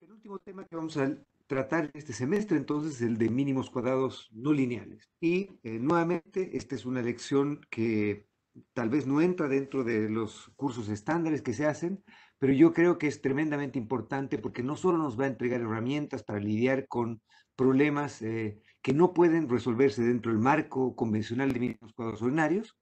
El último tema que vamos a tratar este semestre, entonces, es el de mínimos cuadrados no lineales. Y eh, nuevamente, esta es una lección que tal vez no entra dentro de los cursos estándares que se hacen, pero yo creo que es tremendamente importante porque no solo nos va a entregar herramientas para lidiar con problemas eh, que no pueden resolverse dentro del marco convencional de mínimos cuadrados ordinarios,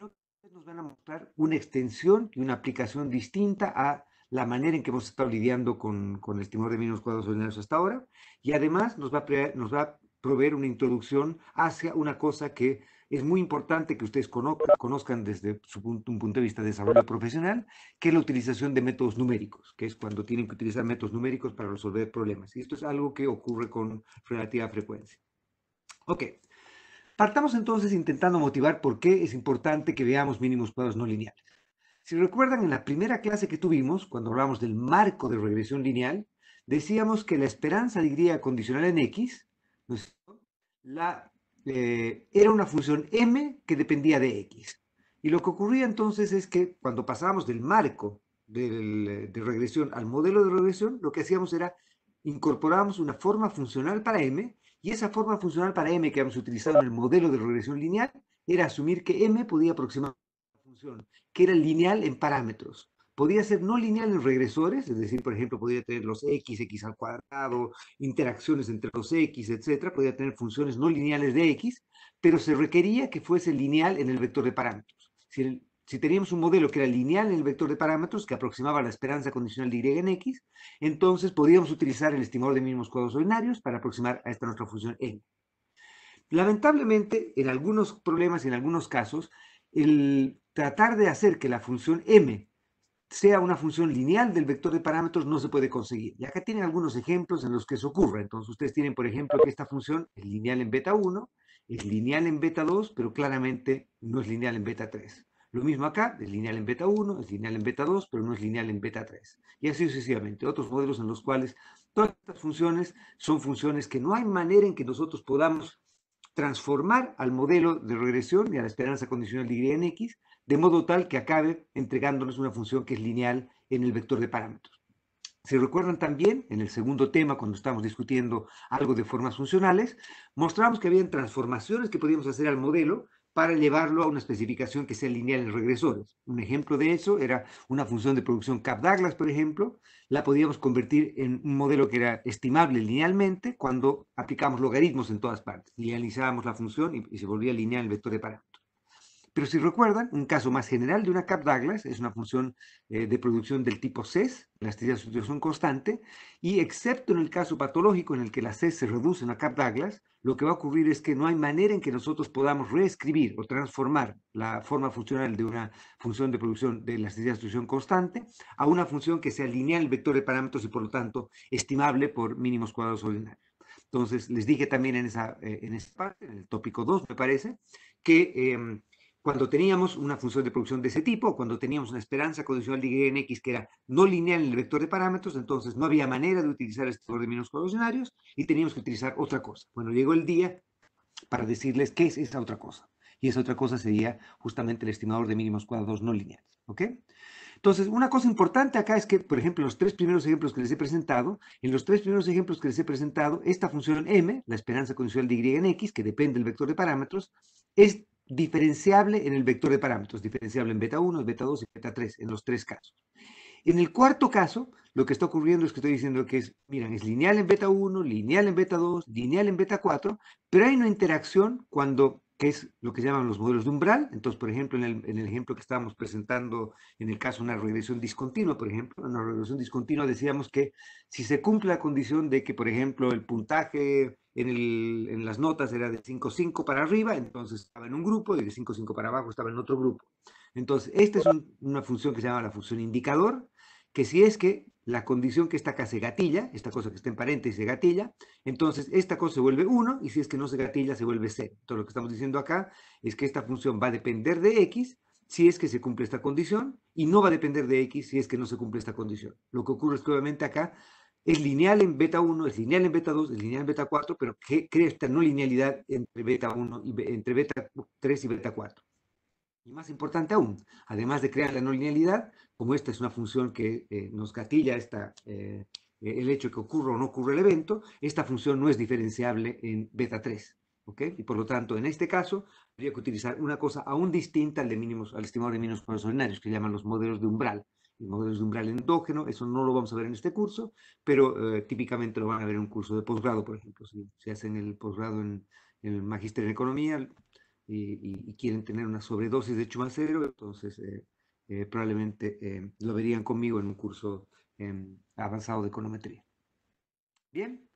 nos van a mostrar una extensión y una aplicación distinta a la manera en que hemos estado lidiando con, el temor de mínimos cuadros lineales hasta ahora, y además nos va, a nos va a proveer una introducción hacia una cosa que es muy importante que ustedes conozcan desde su punto, un punto de vista de desarrollo profesional, que es la utilización de métodos numéricos, que es cuando tienen que utilizar métodos numéricos para resolver problemas. Y esto es algo que ocurre con relativa frecuencia. Ok, partamos entonces intentando motivar por qué es importante que veamos mínimos cuadrados no lineales. Si recuerdan, en la primera clase que tuvimos, cuando hablamos del marco de regresión lineal, decíamos que la esperanza de Y condicional en X la, eh, era una función M que dependía de X. Y lo que ocurría entonces es que cuando pasábamos del marco de regresión al modelo de regresión, lo que hacíamos era incorporábamos una forma funcional para M y esa forma funcional para M que habíamos utilizado en el modelo de regresión lineal era asumir que M podía aproximar que era lineal en parámetros. Podía ser no lineal en regresores, es decir, por ejemplo, podía tener los x, x al cuadrado, interacciones entre los x, etcétera, podía tener funciones no lineales de x, pero se requería que fuese lineal en el vector de parámetros. Si, teníamos un modelo que era lineal en el vector de parámetros, que aproximaba la esperanza condicional de y en x, entonces podíamos utilizar el estimador de mínimos cuadrados ordinarios para aproximar a esta nuestra función n. Lamentablemente, en algunos problemas y en algunos casos, el, tratar de hacer que la función m sea una función lineal del vector de parámetros no se puede conseguir. Y acá tienen algunos ejemplos en los que eso ocurre. Entonces ustedes tienen, por ejemplo, que esta función es lineal en beta 1, es lineal en beta 2, pero claramente no es lineal en beta 3. Lo mismo acá, es lineal en beta 1, es lineal en beta 2, pero no es lineal en beta 3. Y así sucesivamente. Otros modelos en los cuales todas estas funciones son funciones que no hay manera en que nosotros podamos transformar al modelo de regresión y a la esperanza condicional de y en x de modo tal que acabe entregándonos una función que es lineal en el vector de parámetros. Si recuerdan también, en el segundo tema, cuando estamos discutiendo algo de formas funcionales, mostramos que habían transformaciones que podíamos hacer al modelo para llevarlo a una especificación que sea lineal en regresores. Un ejemplo de eso era una función de producción Cap-Douglas, por ejemplo, la podíamos convertir en un modelo que era estimable linealmente cuando aplicamos logaritmos en todas partes. Linealizábamos la función y, y se volvía lineal el vector de parámetros. Pero si recuerdan, un caso más general de una Cap-Douglas es una función eh, de producción del tipo CES, elasticidad de sustitución constante, y excepto en el caso patológico en el que la CES se reduce a una Cap-Douglas, lo que va a ocurrir es que no hay manera en que nosotros podamos reescribir o transformar la forma funcional de una función de producción de elasticidad de sustitución constante a una función que sea lineal al vector de parámetros y por lo tanto estimable por mínimos cuadrados ordinarios. Entonces, les dije también en esa, eh, en parte, en el tópico 2, me parece, que... Em, cuando teníamos una función de producción de ese tipo, cuando teníamos una esperanza condicional de y en x que era no lineal en el vector de parámetros, entonces no había manera de utilizar este de mínimos cuadrados y teníamos que utilizar otra cosa. Bueno, llegó el día para decirles qué es esa otra cosa. Y esa otra cosa sería justamente el estimador de mínimos cuadrados no lineales. ¿Ok? Entonces, una cosa importante acá es que, por ejemplo, los tres primeros ejemplos que les he presentado, en los tres primeros ejemplos que les he presentado, esta función m, la esperanza condicional de y en x, que depende del vector de parámetros, es diferenciable en el vector de parámetros, diferenciable en beta 1, beta 2 y beta 3, en los tres casos. En el cuarto caso, lo que está ocurriendo es que estoy diciendo que es, miren, es lineal en beta 1, lineal en beta 2, lineal en beta 4, pero hay una interacción cuando, que es lo que llaman los modelos de umbral. Entonces, por ejemplo, en el, en el ejemplo que estábamos presentando, en el caso de una regresión discontinua, por ejemplo, en una regresión discontinua decíamos que si se cumple la condición de que, por ejemplo, el puntaje en, las notas era de 5-5 para arriba, entonces estaba en un grupo, y de 5-5 para abajo estaba en otro grupo. Entonces, esta es una función que se llama la función indicador, que si es que la condición que está acá se gatilla, esta cosa que está en paréntesis se gatilla, entonces esta cosa se vuelve 1 y si es que no se gatilla se vuelve 0. Todo lo que estamos diciendo acá es que esta función va a depender de x si es que se cumple esta condición y no va a depender de x si es que no se cumple esta condición. Lo que ocurre es que obviamente acá es lineal en beta 1, es lineal en beta 2, es lineal en beta 4, pero que crea esta no linealidad entre beta 1 y entre beta 3 y beta 4. Y más importante aún, además de crear la no linealidad, como esta es una función que eh, nos gatilla eh, el hecho de que ocurra o no ocurra el evento, esta función no es diferenciable en beta 3. Y por lo tanto, en este caso, habría que utilizar una cosa aún distinta al, de mínimos, al estimador de mínimos ordinarios, que llaman los modelos de umbral, modelos de umbral endógeno, eso no lo vamos a ver en este curso, pero eh, típicamente lo van a ver en un curso de posgrado, por ejemplo, si se hacen el posgrado en, el Magisterio en economía y, quieren tener una sobredosis de chumacero, entonces eh, eh, probablemente lo verían conmigo en un curso em, avanzado de econometría. Bien.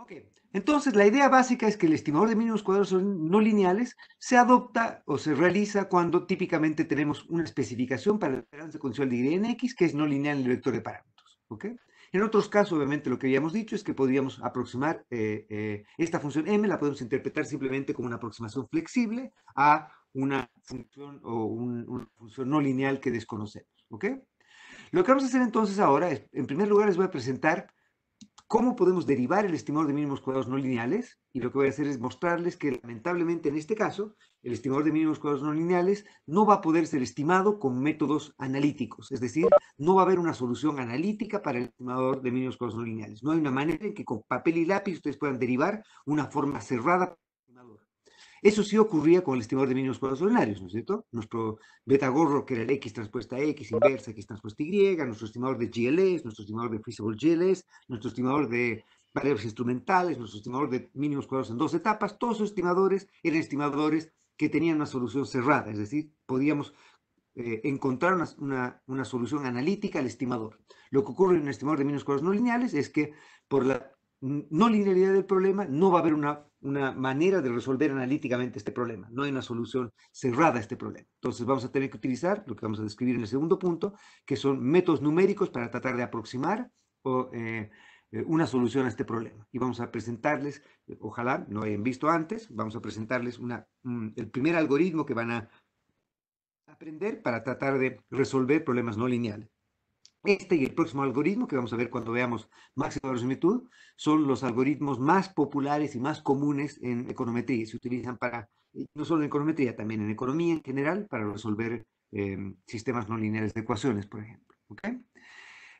Ok, entonces la idea básica es que el estimador de mínimos cuadrados no lineales se adopta o se realiza cuando típicamente tenemos una especificación para la esperanza condicional de y en x que es no lineal en el vector de parámetros. ¿ok? En otros casos, obviamente, lo que habíamos dicho es que podríamos aproximar eh, eh, esta función m, la podemos interpretar simplemente como una aproximación flexible a una función o una función no lineal que desconocemos. ¿ok? Lo que vamos a hacer entonces ahora es, en primer lugar, les voy a presentar ¿Cómo podemos derivar el estimador de mínimos cuadrados no lineales? Y lo que voy a hacer es mostrarles que lamentablemente en este caso, el estimador de mínimos cuadrados no lineales no va a poder ser estimado con métodos analíticos. Es decir, no va a haber una solución analítica para el estimador de mínimos cuadrados no lineales. No hay una manera en que con papel y lápiz ustedes puedan derivar una forma cerrada eso sí ocurría con el estimador de mínimos cuadrados ordinarios, ¿no es cierto? Nuestro beta gorro, que era el X transpuesta X inversa, X transpuesta Y, nuestro estimador de GLS, nuestro estimador de feasible GLS, nuestro estimador de variables instrumentales, nuestro estimador de mínimos cuadrados en dos etapas, todos esos estimadores eran estimadores que tenían una solución cerrada, es decir, podíamos eh, encontrar una, una, solución analítica al estimador. Lo que ocurre en un estimador de mínimos cuadrados no lineales es que por la no linealidad del problema, no va a haber una, manera de resolver analíticamente este problema, no hay una solución cerrada a este problema. Entonces vamos a tener que utilizar lo que vamos a describir en el segundo punto, que son métodos numéricos para tratar de aproximar o, eh, eh, una solución a este problema. Y vamos a presentarles, ojalá no hayan visto antes, vamos a presentarles una, el primer algoritmo que van a aprender para tratar de resolver problemas no lineales. Este y el próximo algoritmo, que vamos a ver cuando veamos máxima verosimilitud, son los algoritmos más populares y más comunes en econometría. Se utilizan para, no solo en econometría, también en economía en general, para resolver em, sistemas no lineales de ecuaciones, por ejemplo.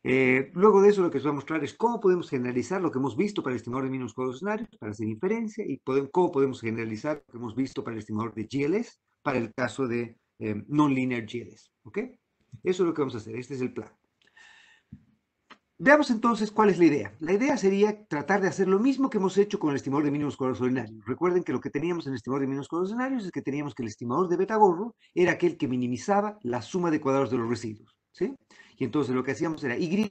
Eh, luego de eso, lo que os voy a mostrar es cómo podemos generalizar lo que hemos visto para el estimador de mínimos escenarios para hacer inferencia, y cómo podemos generalizar lo que hemos visto para el estimador de GLS, para el caso de em, non-linear GLS. Eso es lo que vamos a hacer. Este es el plan. Veamos entonces cuál es la idea. La idea sería tratar de hacer lo mismo que hemos hecho con el estimador de mínimos cuadrados ordinarios. Recuerden que lo que teníamos en el estimador de mínimos cuadrados ordinarios es que teníamos que el estimador de beta gorro era aquel que minimizaba la suma de cuadrados de los residuos. ¿sí? Y entonces lo que hacíamos era y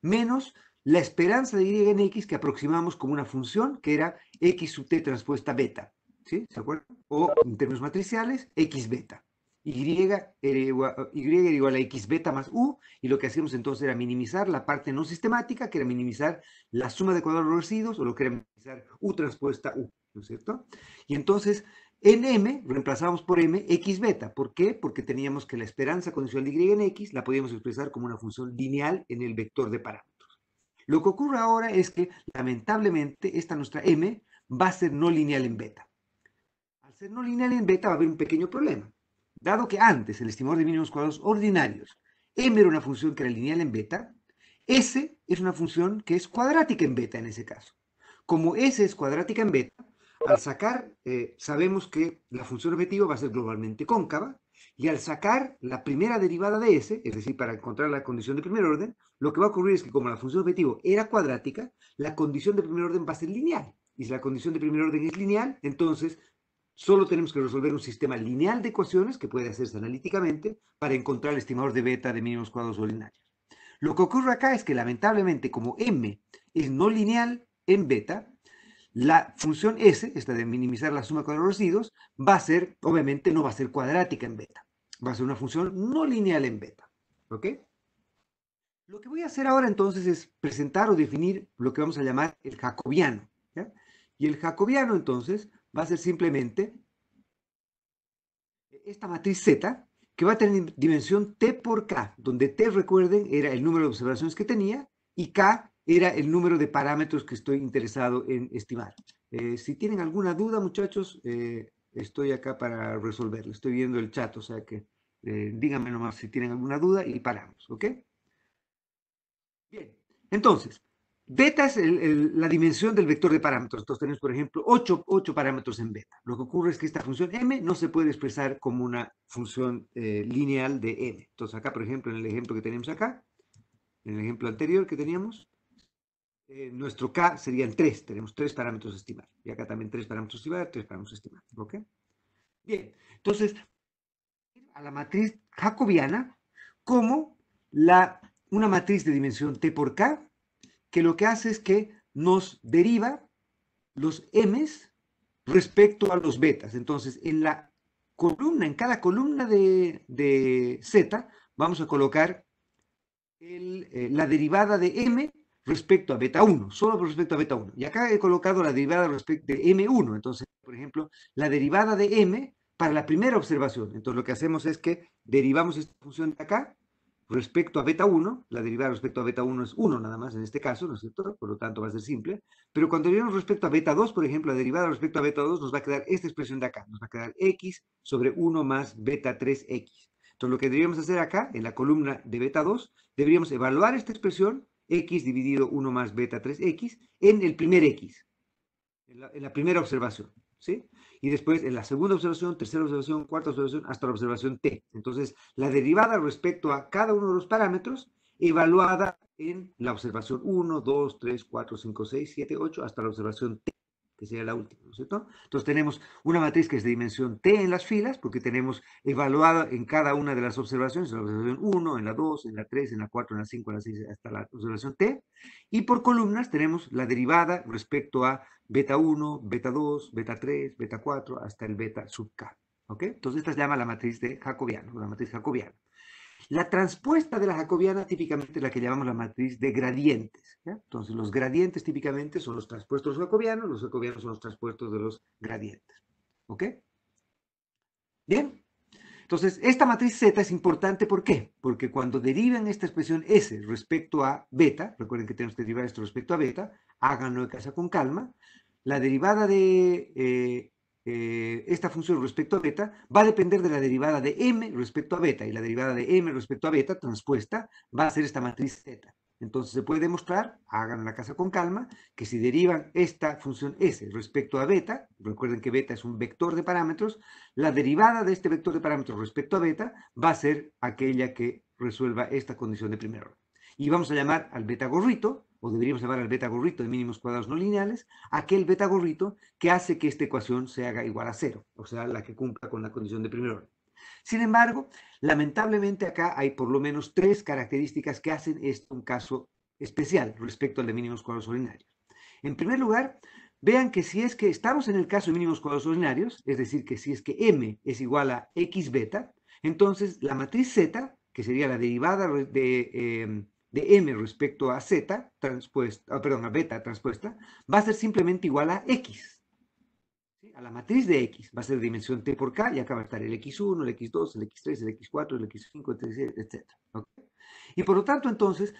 menos la esperanza de y en x que aproximamos como una función que era x sub t transpuesta beta. ¿sí? ¿Se acuerdan? O en términos matriciales, x beta y era, eh, y eh, igual a x beta más u, y lo que hacíamos entonces era minimizar la parte no sistemática, que era minimizar la suma de cuadrados reducidos, o lo que era minimizar u transpuesta u, ¿no es cierto? Y entonces, en m, reemplazamos por m x beta. ¿Por qué? Porque teníamos que la esperanza condicional de y en x la podíamos expresar como una función lineal en el vector de parámetros. Lo que ocurre ahora es que, lamentablemente, esta nuestra m va a ser no lineal en beta. Al ser no lineal en beta va a haber un pequeño problema Dado que antes el estimador de mínimos cuadrados ordinarios, m era una función que era lineal en beta, s es una función que es cuadrática en beta en ese caso. Como s es cuadrática en beta, al sacar, eh, sabemos que la función objetivo va a ser globalmente cóncava, y al sacar la primera derivada de S, es decir, para encontrar la condición de primer orden, lo que va a ocurrir es que como la función objetivo era cuadrática, la condición de primer orden va a ser lineal. Y si la condición de primer orden es lineal, entonces Solo tenemos que resolver un sistema lineal de ecuaciones que puede hacerse analíticamente para encontrar el estimador de beta de mínimos cuadrados ordinarios. Lo que ocurre acá es que lamentablemente como m es no lineal en beta, la función s, esta de minimizar la suma de los residuos, va a ser, obviamente no va a ser cuadrática en beta, va a ser una función no lineal en beta. ¿Ok? Lo que voy a hacer ahora entonces es presentar o definir lo que vamos a llamar el jacobiano. Y el jacobiano entonces va a ser simplemente esta matriz Z que va a tener dimensión T por K, donde T, recuerden, era el número de observaciones que tenía y K era el número de parámetros que estoy interesado en estimar. Eh, si tienen alguna duda, muchachos, eh, estoy acá para resolverlo. Estoy viendo el chat, o sea que eh, díganme nomás si tienen alguna duda y paramos, ¿ok? Bien, entonces, Beta es la dimensión del vector de parámetros. Entonces tenemos, por ejemplo, 8, parámetros en beta. Lo que ocurre es que esta función m no se puede expresar como una función eh, lineal de m. Entonces acá, por ejemplo, en el ejemplo que tenemos acá, en el ejemplo anterior que teníamos, eh, nuestro k serían 3. Tenemos 3 parámetros a estimar. Y acá también 3 parámetros a estimar, 3 parámetros a estimar. Bien, entonces, a la matriz jacobiana como la, una matriz de dimensión t por k que lo que hace es que nos deriva los M's respecto a los betas. Entonces, en la columna, en cada columna de, Z, vamos a colocar eh, la derivada de M respecto a beta 1, solo respecto a beta 1. Y acá he colocado la derivada respecto de M1. Entonces, por ejemplo, la derivada de M para la primera observación. Entonces, lo que hacemos es que derivamos esta función de acá respecto a beta 1, la derivada respecto a beta 1 es 1 nada más en este caso, ¿no es cierto? Por lo tanto va a ser simple, pero cuando diríamos respecto a beta 2, por ejemplo, la derivada respecto a beta 2 nos va a quedar esta expresión de acá, nos va a quedar x sobre 1 más beta 3x. Entonces lo que deberíamos hacer acá, en la columna de beta 2, deberíamos evaluar esta expresión, x dividido 1 más beta 3x, en el primer x, en la, en la primera observación, ¿sí? y después en la segunda observación, tercera observación, cuarta observación, hasta la observación T. Entonces, la derivada respecto a cada uno de los parámetros evaluada en la observación 1, 2, 3, 4, 5, 6, 7, 8, hasta la observación T que sería la última, ¿no es cierto? Entonces tenemos una matriz que es de dimensión T en las filas, porque tenemos evaluada en cada una de las observaciones, en la observación 1, en la 2, en la 3, en la 4, en la 5, en la 6, hasta la observación T, y por columnas tenemos la derivada respecto a beta 1, beta 2, beta 3, beta 4, hasta el beta sub K, ¿ok? Entonces esta se llama la matriz de Jacobiano, la matriz jacobiana. La transpuesta de la jacobiana típicamente es la que llamamos la matriz de gradientes. Entonces, los gradientes típicamente son los transpuestos jacobianos, los jacobianos son los transpuestos de los gradientes. ¿Ok? Bien. Entonces, esta matriz Z es importante, ¿por qué? Porque cuando derivan esta expresión S respecto a beta, recuerden que tenemos que derivar esto respecto a beta, háganlo de casa con calma, la derivada de eh, eh, esta función respecto a beta va a depender de la derivada de m respecto a beta, y la derivada de m respecto a beta transpuesta va a ser esta matriz z. Entonces se puede demostrar, hagan la casa con calma, que si derivan esta función s respecto a beta, recuerden que beta es un vector de parámetros, la derivada de este vector de parámetros respecto a beta va a ser aquella que resuelva esta condición de primer orden. Y vamos a llamar al beta gorrito o deberíamos llamar al beta gorrito de mínimos cuadrados no lineales, aquel beta gorrito que hace que esta ecuación se haga igual a cero, o sea, la que cumpla con la condición de primer orden. Sin embargo, lamentablemente acá hay por lo menos tres características que hacen esto un caso especial respecto al de mínimos cuadrados ordinarios. En primer lugar, vean que si es que estamos en el caso de mínimos cuadrados ordinarios, es decir, que si es que m es igual a x beta, entonces la matriz z, que sería la derivada de... Eh, de m respecto a z transpuesta, ah, perdón, a beta transpuesta, va a ser simplemente igual a x. A la matriz de x. Va a ser de dimensión t por k y acá va a estar el x1, el x2, el x3, el x4, el x5, etc. Y por lo tanto, entonces,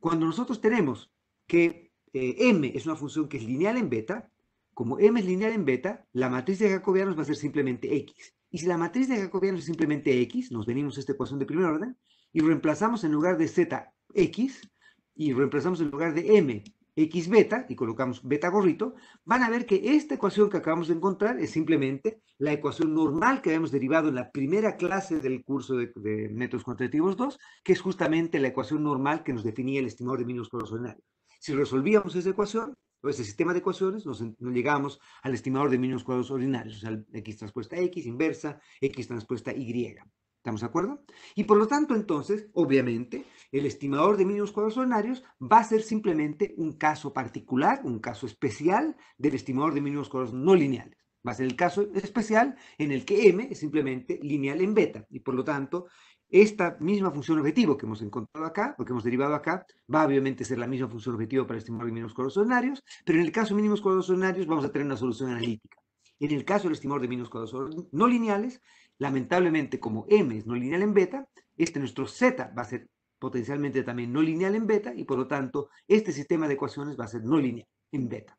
cuando nosotros tenemos que eh, m es una función que es lineal en beta, como m es lineal en beta, la matriz de Jacobianos va a ser simplemente x. Y si la matriz de Jacobianos es simplemente x, nos venimos a esta ecuación de primer orden y reemplazamos en lugar de z X y reemplazamos en lugar de M X beta y colocamos beta gorrito, van a ver que esta ecuación que acabamos de encontrar es simplemente la ecuación normal que habíamos derivado en la primera clase del curso de, métodos cuantitativos 2, que es justamente la ecuación normal que nos definía el estimador de mínimos ordinarios. Si resolvíamos esa ecuación, o ese sistema de ecuaciones, nos, llegamos al estimador de mínimos cuadrados ordinarios, o sea, x transpuesta x, inversa, x transpuesta y. ¿Estamos de acuerdo? Y por lo tanto, entonces, obviamente, el estimador de mínimos cuadrados ordinarios va a ser simplemente un caso particular, un caso especial del estimador de mínimos cuadros no lineales. Va a ser el caso especial en el que m es simplemente lineal en beta. Y por lo tanto, esta misma función objetivo que hemos encontrado acá, o que hemos derivado acá, va obviamente ser la misma función objetivo para estimar mínimos cuadros ordinarios, pero en el caso de mínimos cuadrados ordinarios vamos a tener una solución analítica. En el caso del estimador de mínimos cuadrados no lineales, Lamentablemente, como m es no lineal en beta, este nuestro z va a ser potencialmente también no lineal en beta y por lo tanto este sistema de ecuaciones va a ser no lineal en beta.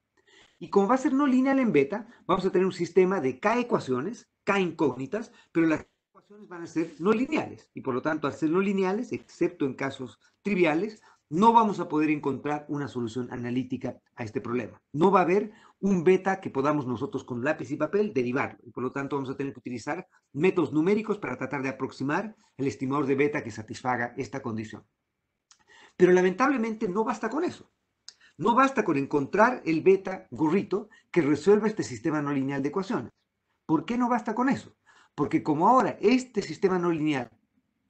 Y como va a ser no lineal en beta, vamos a tener un sistema de k ecuaciones, k incógnitas, pero las ecuaciones van a ser no lineales y por lo tanto al ser no lineales, excepto en casos triviales, no vamos a poder encontrar una solución analítica a este problema. No va a haber un beta que podamos nosotros con lápiz y papel derivarlo. Y por lo tanto vamos a tener que utilizar métodos numéricos para tratar de aproximar el estimador de beta que satisfaga esta condición. Pero lamentablemente no basta con eso. No basta con encontrar el beta gorrito que resuelva este sistema no lineal de ecuaciones. ¿Por qué no basta con eso? Porque como ahora este sistema no lineal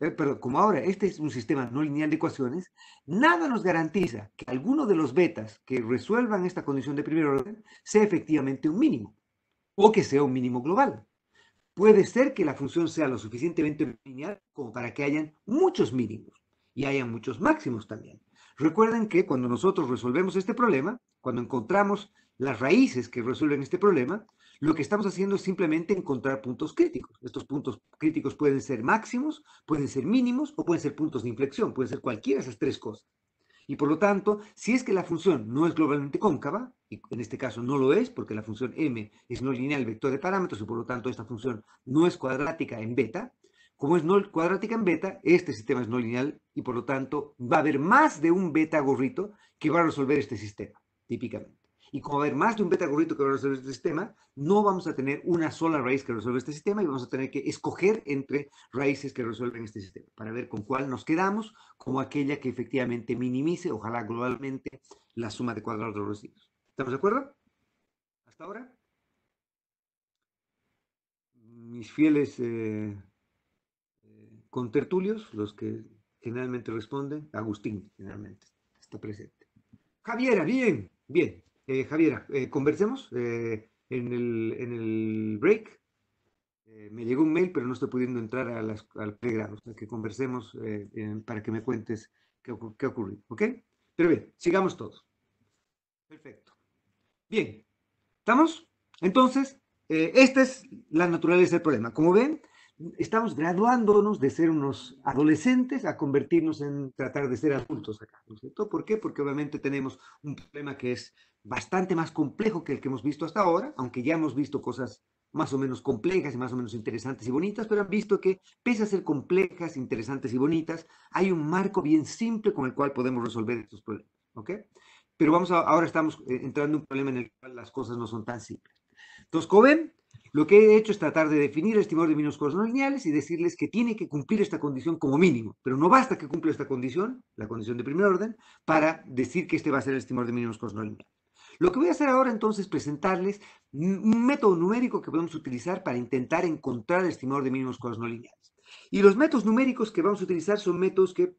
eh, pero como ahora este es un sistema no lineal de ecuaciones, nada nos garantiza que alguno de los betas que resuelvan esta condición de primer orden sea efectivamente un mínimo o que sea un mínimo global. Puede ser que la función sea lo suficientemente lineal como para que hayan muchos mínimos y hayan muchos máximos también. Recuerden que cuando nosotros resolvemos este problema, cuando encontramos las raíces que resuelven este problema, lo que estamos haciendo es simplemente encontrar puntos críticos. Estos puntos críticos pueden ser máximos, pueden ser mínimos o pueden ser puntos de inflexión, pueden ser cualquiera de esas tres cosas. Y por lo tanto, si es que la función no es globalmente cóncava, y en este caso no lo es, porque la función m es no lineal vector de parámetros, y por lo tanto esta función no es cuadrática en beta, como es no cuadrática en beta, este sistema es no lineal, y por lo tanto va a haber más de un beta gorrito que va a resolver este sistema, típicamente. Y como va a haber más de un beta gorrito que va a resolver este sistema, no vamos a tener una sola raíz que resuelve este sistema y vamos a tener que escoger entre raíces que resuelven este sistema para ver con cuál nos quedamos como aquella que efectivamente minimice, ojalá globalmente, la suma de cuadrados de los residuos. ¿Estamos de acuerdo? ¿Hasta ahora? Mis fieles eh, eh, contertulios, los que generalmente responden, Agustín generalmente está presente. Javiera, bien, bien. Eh, Javier, Javiera, eh, conversemos eh, en, el, break. me llegó un mail, pero no estoy pudiendo entrar a las, al pregrado, o sea, que conversemos para que me cuentes qué, qué ocurrió, ¿ok? Pero bien, sigamos todos. Perfecto. Bien, ¿estamos? Entonces, esta es la naturaleza del problema. Como ven, estamos graduándonos de ser unos adolescentes a convertirnos en tratar de ser adultos acá, ¿no es cierto? ¿Por qué? Porque obviamente tenemos un problema que es bastante más complejo que el que hemos visto hasta ahora, aunque ya hemos visto cosas más o menos complejas y más o menos interesantes y bonitas, pero han visto que, pese a ser complejas, interesantes y bonitas, hay un marco bien simple con el cual podemos resolver estos problemas, ¿ok? Pero vamos a, ahora estamos eh, entrando en un problema en el cual las cosas no son tan simples. Entonces, Coben lo que he hecho es tratar de definir el estimador de mínimos no lineales y decirles que tiene que cumplir esta condición como mínimo. Pero no basta que cumpla esta condición, la condición de primer orden, para decir que este va a ser el estimador de mínimos no lineales. Lo que voy a hacer ahora entonces es presentarles un método numérico que podemos utilizar para intentar encontrar el estimador de mínimos no lineales. Y los métodos numéricos que vamos a utilizar son métodos que,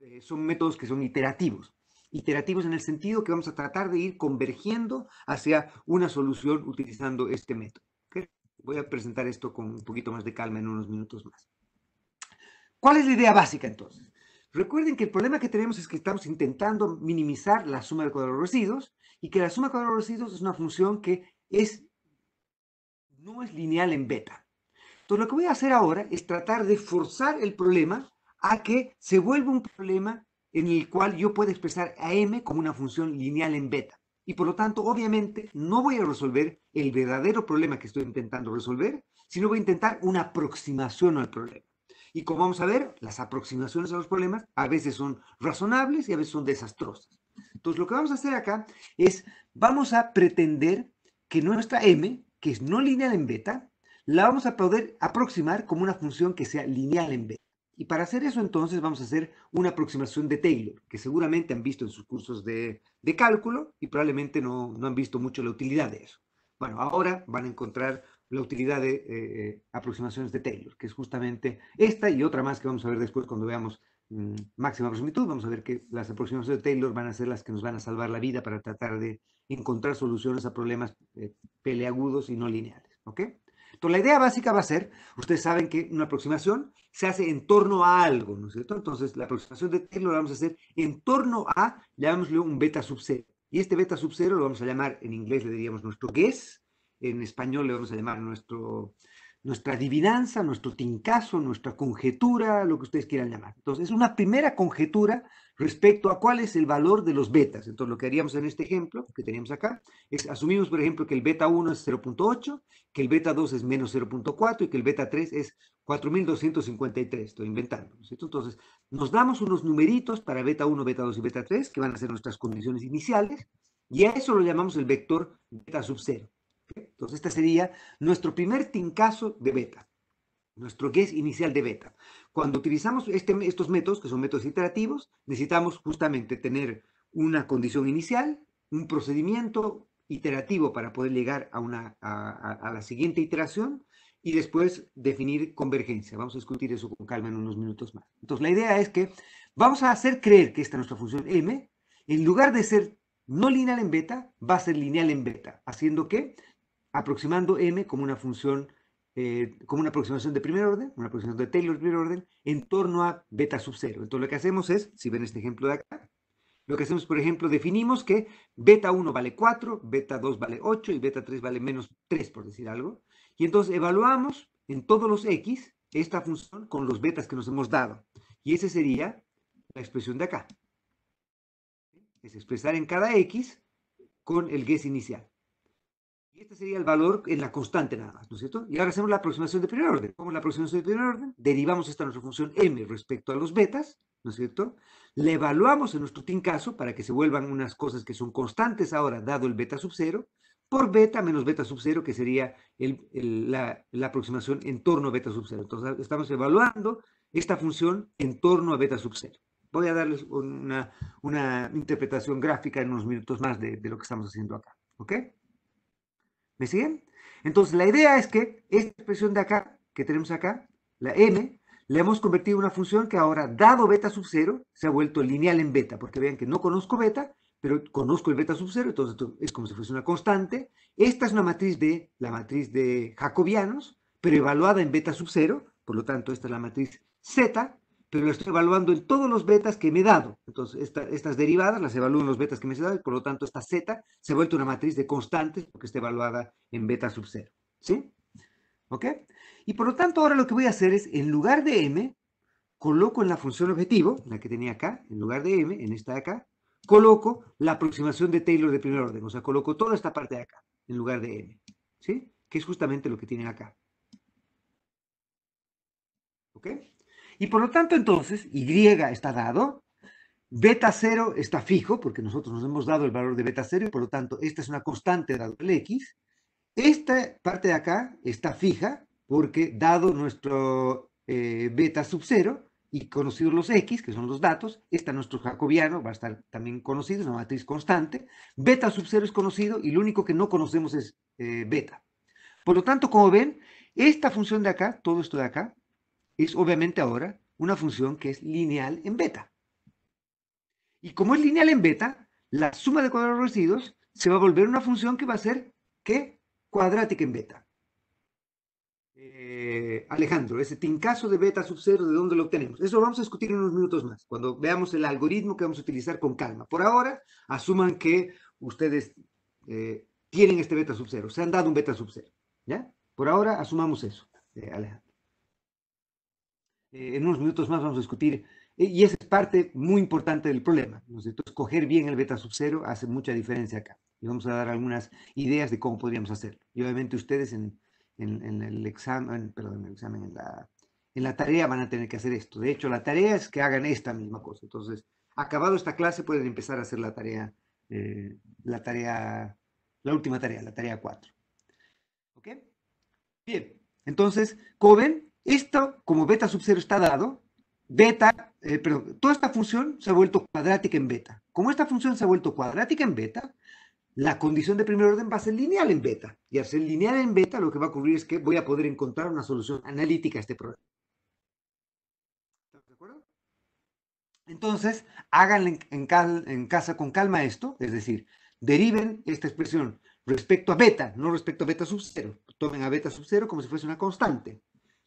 eh, son, métodos que son iterativos iterativos en el sentido que vamos a tratar de ir convergiendo hacia una solución utilizando este método. Voy a presentar esto con un poquito más de calma en unos minutos más. ¿Cuál es la idea básica entonces? Recuerden que el problema que tenemos es que estamos intentando minimizar la suma de los residuos y que la suma de los residuos es una función que es, no es lineal en beta. Entonces lo que voy a hacer ahora es tratar de forzar el problema a que se vuelva un problema en el cual yo puedo expresar a m como una función lineal en beta. Y por lo tanto, obviamente, no voy a resolver el verdadero problema que estoy intentando resolver, sino voy a intentar una aproximación al problema. Y como vamos a ver, las aproximaciones a los problemas a veces son razonables y a veces son desastrosas. Entonces, lo que vamos a hacer acá es, vamos a pretender que nuestra m, que es no lineal en beta, la vamos a poder aproximar como una función que sea lineal en beta. Y para hacer eso entonces vamos a hacer una aproximación de Taylor, que seguramente han visto en sus cursos de, de cálculo y probablemente no, no, han visto mucho la utilidad de eso. Bueno, ahora van a encontrar la utilidad de eh, eh, aproximaciones de Taylor, que es justamente esta y otra más que vamos a ver después cuando veamos mm, máxima proximitud. Vamos a ver que las aproximaciones de Taylor van a ser las que nos van a salvar la vida para tratar de encontrar soluciones a problemas eh, peleagudos y no lineales. ¿Ok? Entonces, la idea básica va a ser, ustedes saben que una aproximación se hace en torno a algo, ¿no es cierto? Entonces, la aproximación de Taylor lo vamos a hacer en torno a, llamémosle un beta sub cero. Y este beta sub cero lo vamos a llamar, en inglés le diríamos nuestro guess, en español le vamos a llamar nuestro, nuestra adivinanza, nuestro tincaso, nuestra conjetura, lo que ustedes quieran llamar. Entonces, es una primera conjetura respecto a cuál es el valor de los betas. Entonces, lo que haríamos en este ejemplo que teníamos acá es asumimos, por ejemplo, que el beta 1 es 0.8, que el beta 2 es menos 0.4 y que el beta 3 es 4.253. Estoy inventando. ¿cierto? Entonces, nos damos unos numeritos para beta 1, beta 2 y beta 3, que van a ser nuestras condiciones iniciales, y a eso lo llamamos el vector beta sub 0. Entonces, este sería nuestro primer tincaso de beta, nuestro guess inicial de beta. Cuando utilizamos este, estos métodos, que son métodos iterativos, necesitamos justamente tener una condición inicial, un procedimiento iterativo para poder llegar a, la siguiente iteración y después definir convergencia. Vamos a discutir eso con calma en unos minutos más. Entonces, la idea es que vamos a hacer creer que esta nuestra función m, en lugar de ser no lineal en beta, va a ser lineal en beta, haciendo que, aproximando m como una función eh, como una aproximación de primer orden, una aproximación de Taylor de primer orden, en torno a beta sub 0. Entonces lo que hacemos es, si ven este ejemplo de acá, lo que hacemos, por ejemplo, definimos que beta 1 vale 4, beta 2 vale 8 y beta 3 vale menos 3, por decir algo. Y entonces evaluamos en todos los x esta función con los betas que nos hemos dado. Y esa sería la expresión de acá. Es expresar en cada x con el guess inicial este sería el valor en la constante nada más, ¿no es cierto? Y ahora hacemos la aproximación de primer orden. es la aproximación de primer orden, derivamos esta nuestra función m respecto a los betas, ¿no es cierto? le evaluamos en nuestro caso para que se vuelvan unas cosas que son constantes ahora, dado el beta sub 0, por beta menos beta sub 0, que sería la, aproximación en torno a beta sub 0. Entonces, estamos evaluando esta función en torno a beta sub 0. Voy a darles una, interpretación gráfica en unos minutos más de, de lo que estamos haciendo acá. ¿Ok? ¿Me siguen? Entonces, la idea es que esta expresión de acá, que tenemos acá, la m, la hemos convertido en una función que ahora, dado beta sub 0, se ha vuelto lineal en beta, porque vean que no conozco beta, pero conozco el beta sub 0, entonces esto es como si fuese una constante. Esta es una matriz de la matriz de jacobianos, pero evaluada en beta sub 0, por lo tanto esta es la matriz Z, pero lo estoy evaluando en todos los betas que me he dado. Entonces, estas derivadas las evalúo en los betas que me he dado, y por lo tanto, esta z se ha vuelto una matriz de constantes porque está evaluada en beta sub 0. ¿Sí? ¿Ok? Y por lo tanto, ahora lo que voy a hacer es, en lugar de m, coloco en la función objetivo, la que tenía acá, en lugar de m, en esta de acá, coloco la aproximación de Taylor de primer orden. O sea, coloco toda esta parte de acá, en lugar de m. ¿Sí? Que es justamente lo que tienen acá. ¿Ok? Y por lo tanto, entonces, Y está dado, beta 0 está fijo, porque nosotros nos hemos dado el valor de beta cero, y por lo tanto, esta es una constante dado el X. Esta parte de acá está fija, porque dado nuestro eh, beta sub 0 y conocidos los X, que son los datos, está nuestro jacobiano, va a estar también conocido, es una matriz constante, beta sub 0 es conocido y lo único que no conocemos es eh, beta. Por lo tanto, como ven, esta función de acá, todo esto de acá, es obviamente ahora una función que es lineal en beta. Y como es lineal en beta, la suma de cuadrados residuos se va a volver una función que va a ser, ¿qué? Cuadrática en beta. Eh, Alejandro, ese tincaso de beta sub cero, ¿de dónde lo obtenemos? Eso lo vamos a discutir en unos minutos más, cuando veamos el algoritmo que vamos a utilizar con calma. Por ahora, asuman que ustedes eh, tienen este beta sub cero, se han dado un beta sub cero, ¿ya? Por ahora, asumamos eso, eh, Alejandro. Eh, en unos minutos más vamos a discutir, eh, y esa es parte muy importante del problema. Entonces, coger bien el beta sub cero hace mucha diferencia acá. Y vamos a dar algunas ideas de cómo podríamos hacerlo. Y obviamente ustedes en, el examen, perdón, el examen, en la, tarea van a tener que hacer esto. De hecho, la tarea es que hagan esta misma cosa. Entonces, acabado esta clase, pueden empezar a hacer la tarea, eh, la tarea, la última tarea, la tarea 4. ¿Ok? Bien, entonces, como esto, como beta sub cero está dado, beta, eh, perdón, toda esta función se ha vuelto cuadrática en beta. Como esta función se ha vuelto cuadrática en beta, la condición de primer orden va a ser lineal en beta. Y al ser lineal en beta, lo que va a ocurrir es que voy a poder encontrar una solución analítica a este problema. de acuerdo? Entonces, háganle en, en casa con calma esto, es decir, deriven esta expresión respecto a beta, no respecto a beta sub cero. Tomen a beta sub cero como si fuese una constante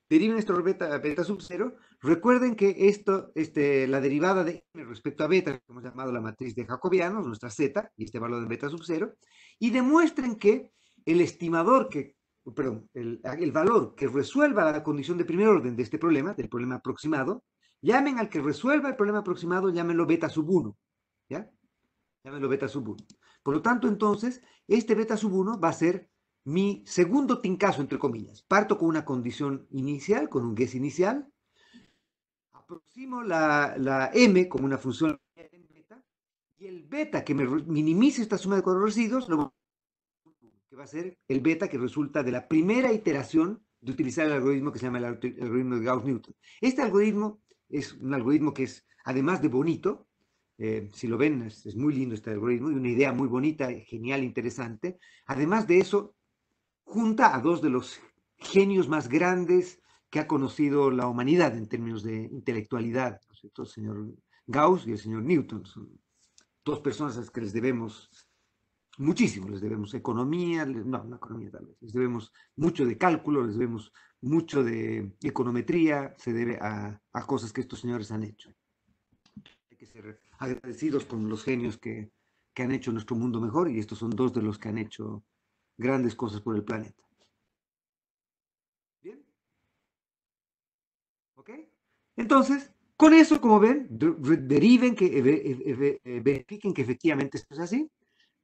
deriven esto beta, beta sub 0. Recuerden que esto, este, la derivada de m respecto a beta, que hemos llamado la matriz de jacobianos, nuestra z, y este valor de beta sub 0, y demuestren que el estimador que, perdón, el, valor que resuelva la condición de primer orden de este problema, del problema aproximado, llamen al que resuelva el problema aproximado, llámenlo beta sub 1, ¿ya? Llámenlo beta sub 1. Por lo tanto, entonces, este beta sub 1 va a ser mi segundo tincazo, entre comillas. Parto con una condición inicial, con un guess inicial. Aproximo la, m como una función beta, y el beta que me minimice esta suma de cuadros residuos, lo que va a ser el beta que resulta de la primera iteración de utilizar el algoritmo que se llama el algoritmo de Gauss-Newton. Este algoritmo es un algoritmo que es, además de bonito, eh, si lo ven, es, es, muy lindo este algoritmo y una idea muy bonita, genial, interesante. Además de eso, junta a dos de los genios más grandes que ha conocido la humanidad en términos de intelectualidad, el señor Gauss y el señor Newton. Son dos personas a las que les debemos muchísimo, les debemos economía, no, no economía tal vez, les debemos mucho de cálculo, les debemos mucho de econometría, se debe a, a cosas que estos señores han hecho. Hay que ser agradecidos con los genios que, que han hecho nuestro mundo mejor y estos son dos de los que han hecho grandes cosas por el planeta. ¿Bien? ¿Ok? Entonces, con eso, como ven, deriven, que eh, verifiquen que efectivamente esto es así.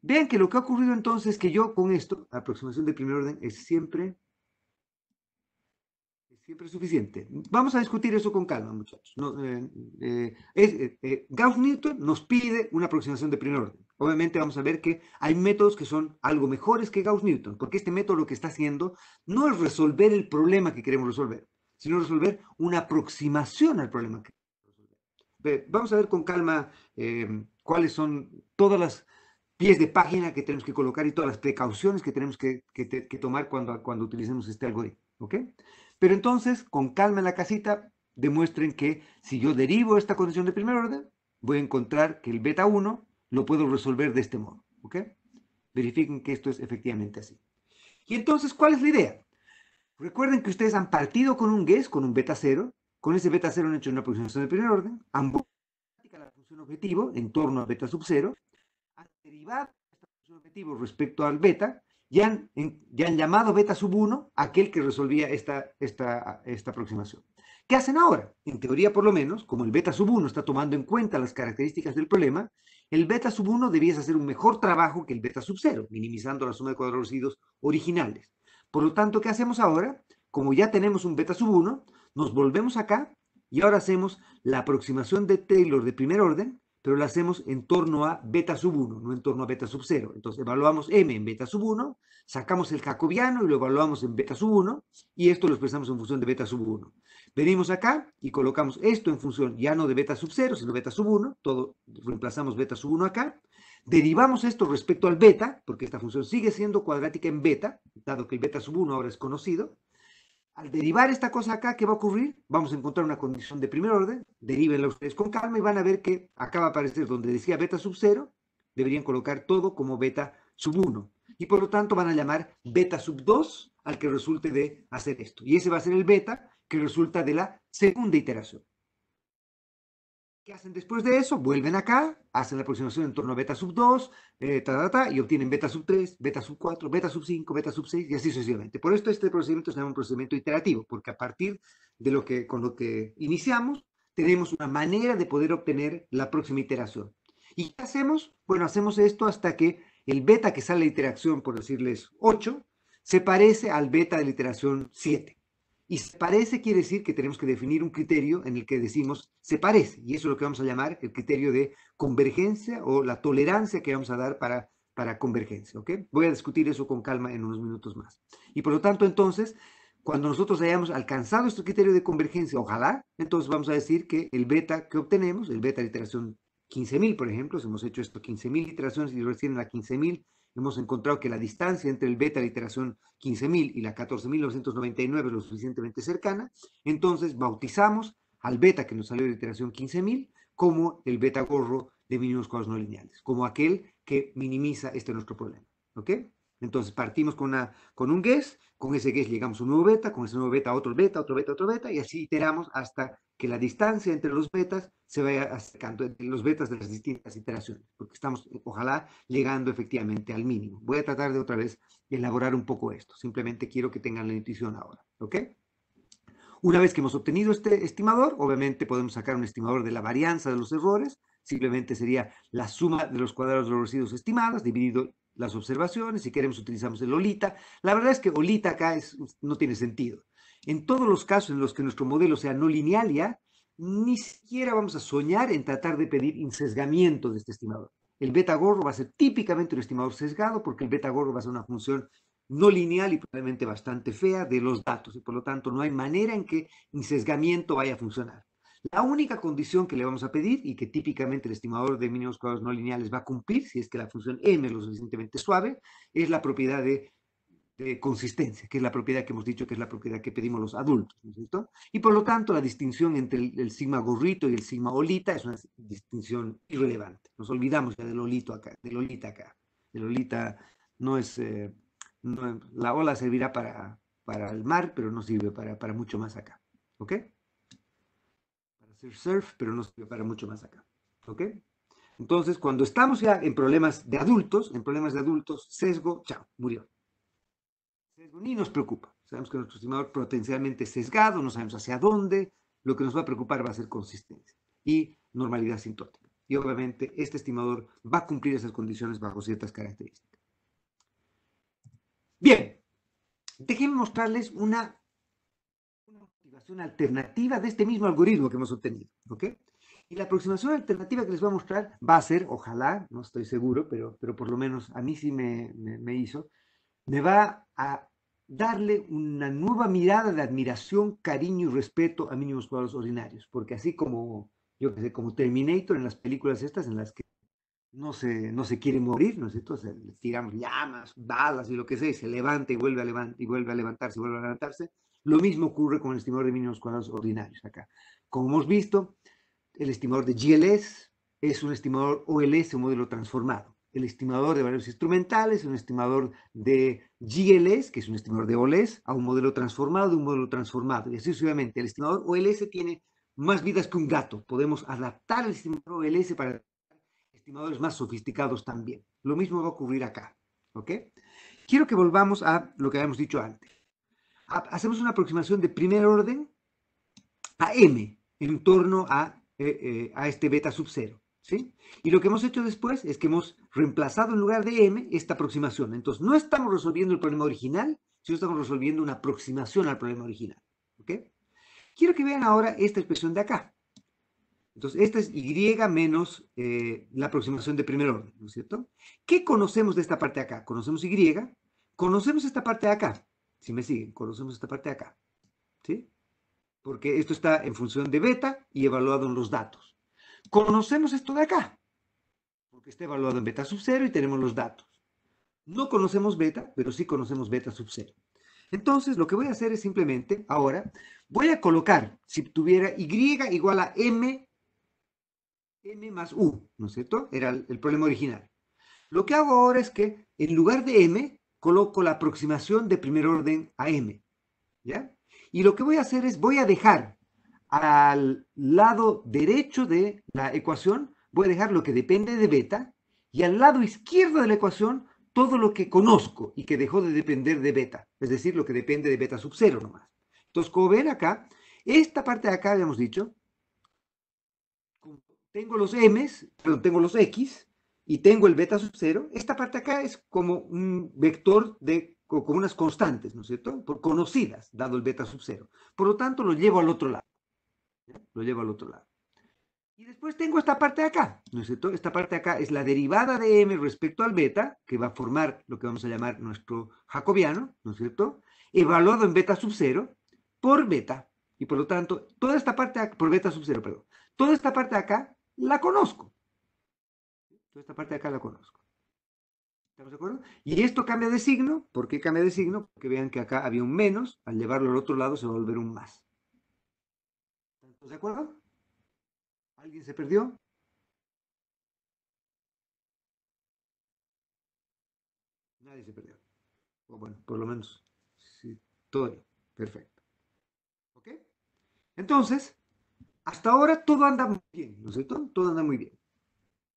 Vean que lo que ha ocurrido entonces, es que yo con esto, la aproximación de primer orden es siempre, siempre suficiente. Vamos a discutir eso con calma, muchachos. Eh, eh, Gauss-Newton nos pide una aproximación de primer orden obviamente vamos a ver que hay métodos que son algo mejores que Gauss-Newton, porque este método lo que está haciendo no es resolver el problema que queremos resolver, sino resolver una aproximación al problema que Vamos a ver con calma eh, cuáles son todas las pies de página que tenemos que colocar y todas las precauciones que tenemos que, tomar cuando, cuando utilicemos este algoritmo. Pero entonces, con calma en la casita, demuestren que si yo derivo esta condición de primer orden, voy a encontrar que el beta 1 lo puedo resolver de este modo. ¿Ok? Verifiquen que esto es efectivamente así. Y entonces, ¿cuál es la idea? Recuerden que ustedes han partido con un guess, con un beta cero. Con ese beta cero han hecho una aproximación de primer orden. Han la función objetivo en torno a beta sub cero. Han derivado esta función objetivo respecto al beta. Ya han, llamado beta sub 1 aquel que resolvía esta, esta aproximación. ¿Qué hacen ahora? En teoría, por lo menos, como el beta sub 1 está tomando en cuenta las características del problema, el beta sub 1 debiese hacer un mejor trabajo que el beta sub 0, minimizando la suma de residuos originales. Por lo tanto, ¿qué hacemos ahora? Como ya tenemos un beta sub 1, nos volvemos acá y ahora hacemos la aproximación de Taylor de primer orden, pero la hacemos en torno a beta sub 1, no en torno a beta sub 0. Entonces evaluamos m en beta sub 1, sacamos el jacobiano y lo evaluamos en beta sub 1, y esto lo expresamos en función de beta sub 1. Venimos acá y colocamos esto en función ya no de beta sub 0, sino beta sub 1, todo, reemplazamos beta sub 1 acá. Derivamos esto respecto al beta, porque esta función sigue siendo cuadrática en beta, dado que el beta sub 1 ahora es conocido. Al derivar esta cosa acá, ¿qué va a ocurrir? Vamos a encontrar una condición de primer orden, Deríbenla ustedes con calma y van a ver que acá va a aparecer donde decía beta sub 0, deberían colocar todo como beta sub 1. Y por lo tanto van a llamar beta sub 2 al que resulte de hacer esto. Y ese va a ser el beta que resulta de la segunda iteración. ¿Qué hacen después de eso? Vuelven acá, hacen la aproximación en torno a beta sub 2, eh, ta, ta, ta, y obtienen beta sub 3, beta sub 4, beta sub 5, beta sub 6, y así sucesivamente. Por esto este procedimiento se llama un procedimiento iterativo, porque a partir de lo que, con lo que iniciamos, tenemos una manera de poder obtener la próxima iteración. ¿Y qué hacemos? Bueno, hacemos esto hasta que el beta que sale de la iteración, por decirles 8, se parece al beta de la iteración 7. Y se parece quiere decir que tenemos que definir un criterio en el que decimos se parece, y eso es lo que vamos a llamar el criterio de convergencia o la tolerancia que vamos a dar para, convergencia. ¿ok? Voy a discutir eso con calma en unos minutos más. Y por lo tanto, entonces, cuando nosotros hayamos alcanzado este criterio de convergencia, ojalá, entonces vamos a decir que el beta que obtenemos, el beta de iteración 15.000, por ejemplo, hemos hecho esto 15.000 iteraciones y recién la 15.000, hemos encontrado que la distancia entre el beta de la iteración 15.000 y la 14.999 es lo suficientemente cercana, entonces bautizamos al beta que nos salió de la iteración 15.000 como el beta gorro de mínimos cuadros no lineales, como aquel que minimiza este nuestro problema. ¿Ok? Entonces partimos con, una, con un guess, con ese guess llegamos a un nuevo beta, con ese nuevo beta otro beta, otro beta, otro beta, y así iteramos hasta que la distancia entre los betas se vaya acercando, entre los betas de las distintas iteraciones, porque estamos, ojalá, llegando efectivamente al mínimo. Voy a tratar de otra vez elaborar un poco esto, simplemente quiero que tengan la intuición ahora, ¿ok? Una vez que hemos obtenido este estimador, obviamente podemos sacar un estimador de la varianza de los errores, simplemente sería la suma de los cuadrados de los residuos estimados dividido las observaciones, si queremos utilizamos el OLITA. La verdad es que OLITA acá es, no tiene sentido. En todos los casos en los que nuestro modelo sea no lineal ya, ni siquiera vamos a soñar en tratar de pedir insesgamiento de este estimador. El beta gorro va a ser típicamente un estimador sesgado porque el beta gorro va a ser una función no lineal y probablemente bastante fea de los datos y por lo tanto no hay manera en que insesgamiento vaya a funcionar. La única condición que le vamos a pedir y que típicamente el estimador de mínimos cuadrados no lineales va a cumplir, si es que la función m es lo suficientemente suave, es la propiedad de eh, consistencia, que es la propiedad que hemos dicho que es la propiedad que pedimos los adultos, cierto? Y por lo tanto, la distinción entre el, sigma gorrito y el sigma olita es una distinción irrelevante. Nos olvidamos ya del olito acá, del olita acá. El olita no es... Eh, la ola servirá para, para el mar, pero no sirve para, para mucho más acá, ¿ok? Para hacer surf, pero no sirve para mucho más acá, ¿ok? Entonces, cuando estamos ya en problemas de adultos, en problemas de adultos, sesgo, chao, murió. Ni nos preocupa. Sabemos que nuestro estimador potencialmente es sesgado, no sabemos hacia dónde. Lo que nos va a preocupar va a ser consistencia y normalidad sintótica. Y obviamente este estimador va a cumplir esas condiciones bajo ciertas características. Bien, déjenme mostrarles una, una, motivación alternativa de este mismo algoritmo que hemos obtenido. ¿ok? Y la aproximación alternativa que les voy a mostrar va a ser, ojalá, no estoy seguro, pero, pero por lo menos a mí sí me hizo, me va a darle una nueva mirada de admiración, cariño y respeto a mínimos cuadrados ordinarios, porque así como, yo que sé, como Terminator en las películas estas en las que no se, no se quiere morir, ¿no es cierto? le tiramos llamas, balas y lo que sea, y se levanta y vuelve a, y vuelve a levantarse y vuelve a levantarse. Lo mismo ocurre con el estimador de mínimos cuadrados ordinarios acá. Como hemos visto, el estimador de GLS es un estimador OLS, un modelo transformado el estimador de valores instrumentales, un estimador de GLS, que es un estimador de OLS, a un modelo transformado de un modelo transformado. Y así sucesivamente, el estimador OLS tiene más vidas que un gato. Podemos adaptar el estimador OLS para estimadores más sofisticados también. Lo mismo va a ocurrir acá. ¿ok? Quiero que volvamos a lo que habíamos dicho antes. Hacemos una aproximación de primer orden a M en torno a, eh, eh, a este beta sub cero. ¿sí? Y lo que hemos hecho después es que hemos reemplazado en lugar de m esta aproximación. Entonces, no estamos resolviendo el problema original, sino estamos resolviendo una aproximación al problema original. Quiero que vean ahora esta expresión de acá. Entonces, esta es y menos eh, la aproximación de primer orden, ¿no es cierto? ¿Qué conocemos de esta parte de acá? Conocemos y, conocemos esta parte de acá. Si me siguen, conocemos esta parte de acá. ¿Sí? Porque esto está en función de beta y evaluado en los datos. Conocemos esto de acá, porque está evaluado en beta sub cero y tenemos los datos. No conocemos beta, pero sí conocemos beta sub cero. Entonces, lo que voy a hacer es simplemente, ahora, voy a colocar, si tuviera Y igual a M, M más U, ¿no es cierto? Era el, problema original. Lo que hago ahora es que, en lugar de M, coloco la aproximación de primer orden a M, ¿ya? Y lo que voy a hacer es, voy a dejar al lado derecho de la ecuación voy a dejar lo que depende de beta y al lado izquierdo de la ecuación todo lo que conozco y que dejó de depender de beta, es decir, lo que depende de beta sub cero nomás. Entonces, como ven acá, esta parte de acá habíamos dicho, tengo los m, perdón, tengo los x y tengo el beta sub cero, esta parte de acá es como un vector de como unas constantes, ¿no es cierto? Por conocidas, dado el beta sub cero. Por lo tanto, lo llevo al otro lado lo llevo al otro lado. Y después tengo esta parte de acá, ¿no es cierto? Esta parte de acá es la derivada de m respecto al beta, que va a formar lo que vamos a llamar nuestro jacobiano, ¿no es cierto? Evaluado en beta sub cero por beta. Y por lo tanto, toda esta parte, acá, por beta sub cero, perdón. Toda esta parte de acá la conozco. Toda esta parte de acá la conozco. ¿Estamos de acuerdo? Y esto cambia de signo. ¿Por qué cambia de signo? Porque vean que acá había un menos. Al llevarlo al otro lado se va a volver un más. ¿De acuerdo? ¿Alguien se perdió? Nadie se perdió. bueno, por lo menos, sí, todo Perfecto. ¿Ok? Entonces, hasta ahora todo anda muy bien, ¿no es cierto? Todo anda muy bien.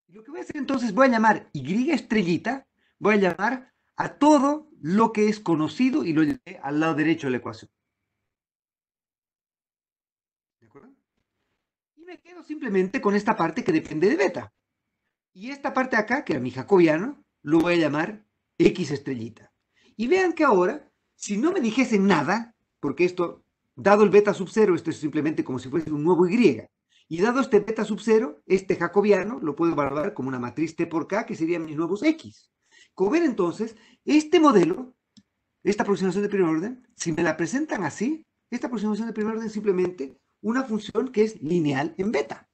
Lo que voy a hacer entonces, voy a llamar Y estrellita, voy a llamar a todo lo que es conocido y lo llevé al lado derecho de la ecuación. quedo simplemente con esta parte que depende de beta. Y esta parte acá, que era mi jacobiano, lo voy a llamar X estrellita. Y vean que ahora, si no me dijesen nada, porque esto, dado el beta sub cero, esto es simplemente como si fuese un nuevo Y. Y dado este beta sub cero, este jacobiano lo puedo evaluar como una matriz T por K, que serían mis nuevos X. Como ven entonces, este modelo, esta aproximación de primer orden, si me la presentan así, esta aproximación de primer orden simplemente una función que es lineal en beta.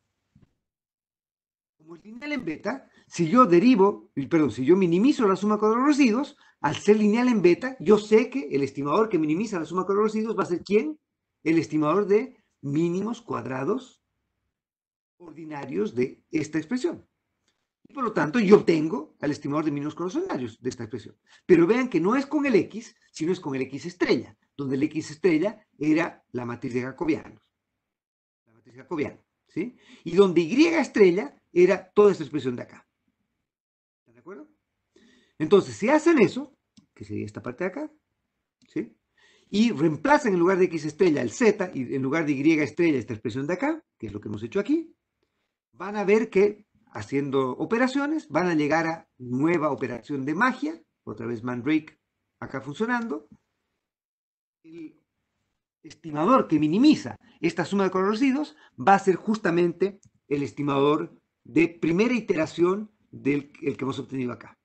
Como es lineal en beta, si yo derivo, perdón, si yo minimizo la suma cuadrados de residuos, al ser lineal en beta, yo sé que el estimador que minimiza la suma cuadrados de residuos va a ser ¿quién? El estimador de mínimos cuadrados ordinarios de esta expresión. Y por lo tanto, yo tengo al estimador de mínimos cuadrados ordinarios de esta expresión. Pero vean que no es con el X, sino es con el X estrella, donde el X estrella era la matriz de Jacobianos. ¿sí? Y donde Y estrella era toda esta expresión de acá. ¿Están de acuerdo? Entonces, si hacen eso, que sería esta parte de acá, ¿sí? Y reemplazan en lugar de X estrella el Z y en lugar de Y estrella esta expresión de acá, que es lo que hemos hecho aquí, van a ver que haciendo operaciones van a llegar a nueva operación de magia, otra vez Mandrake acá funcionando, el estimador que minimiza esta suma de residuos va a ser justamente el estimador de primera iteración del que hemos obtenido acá.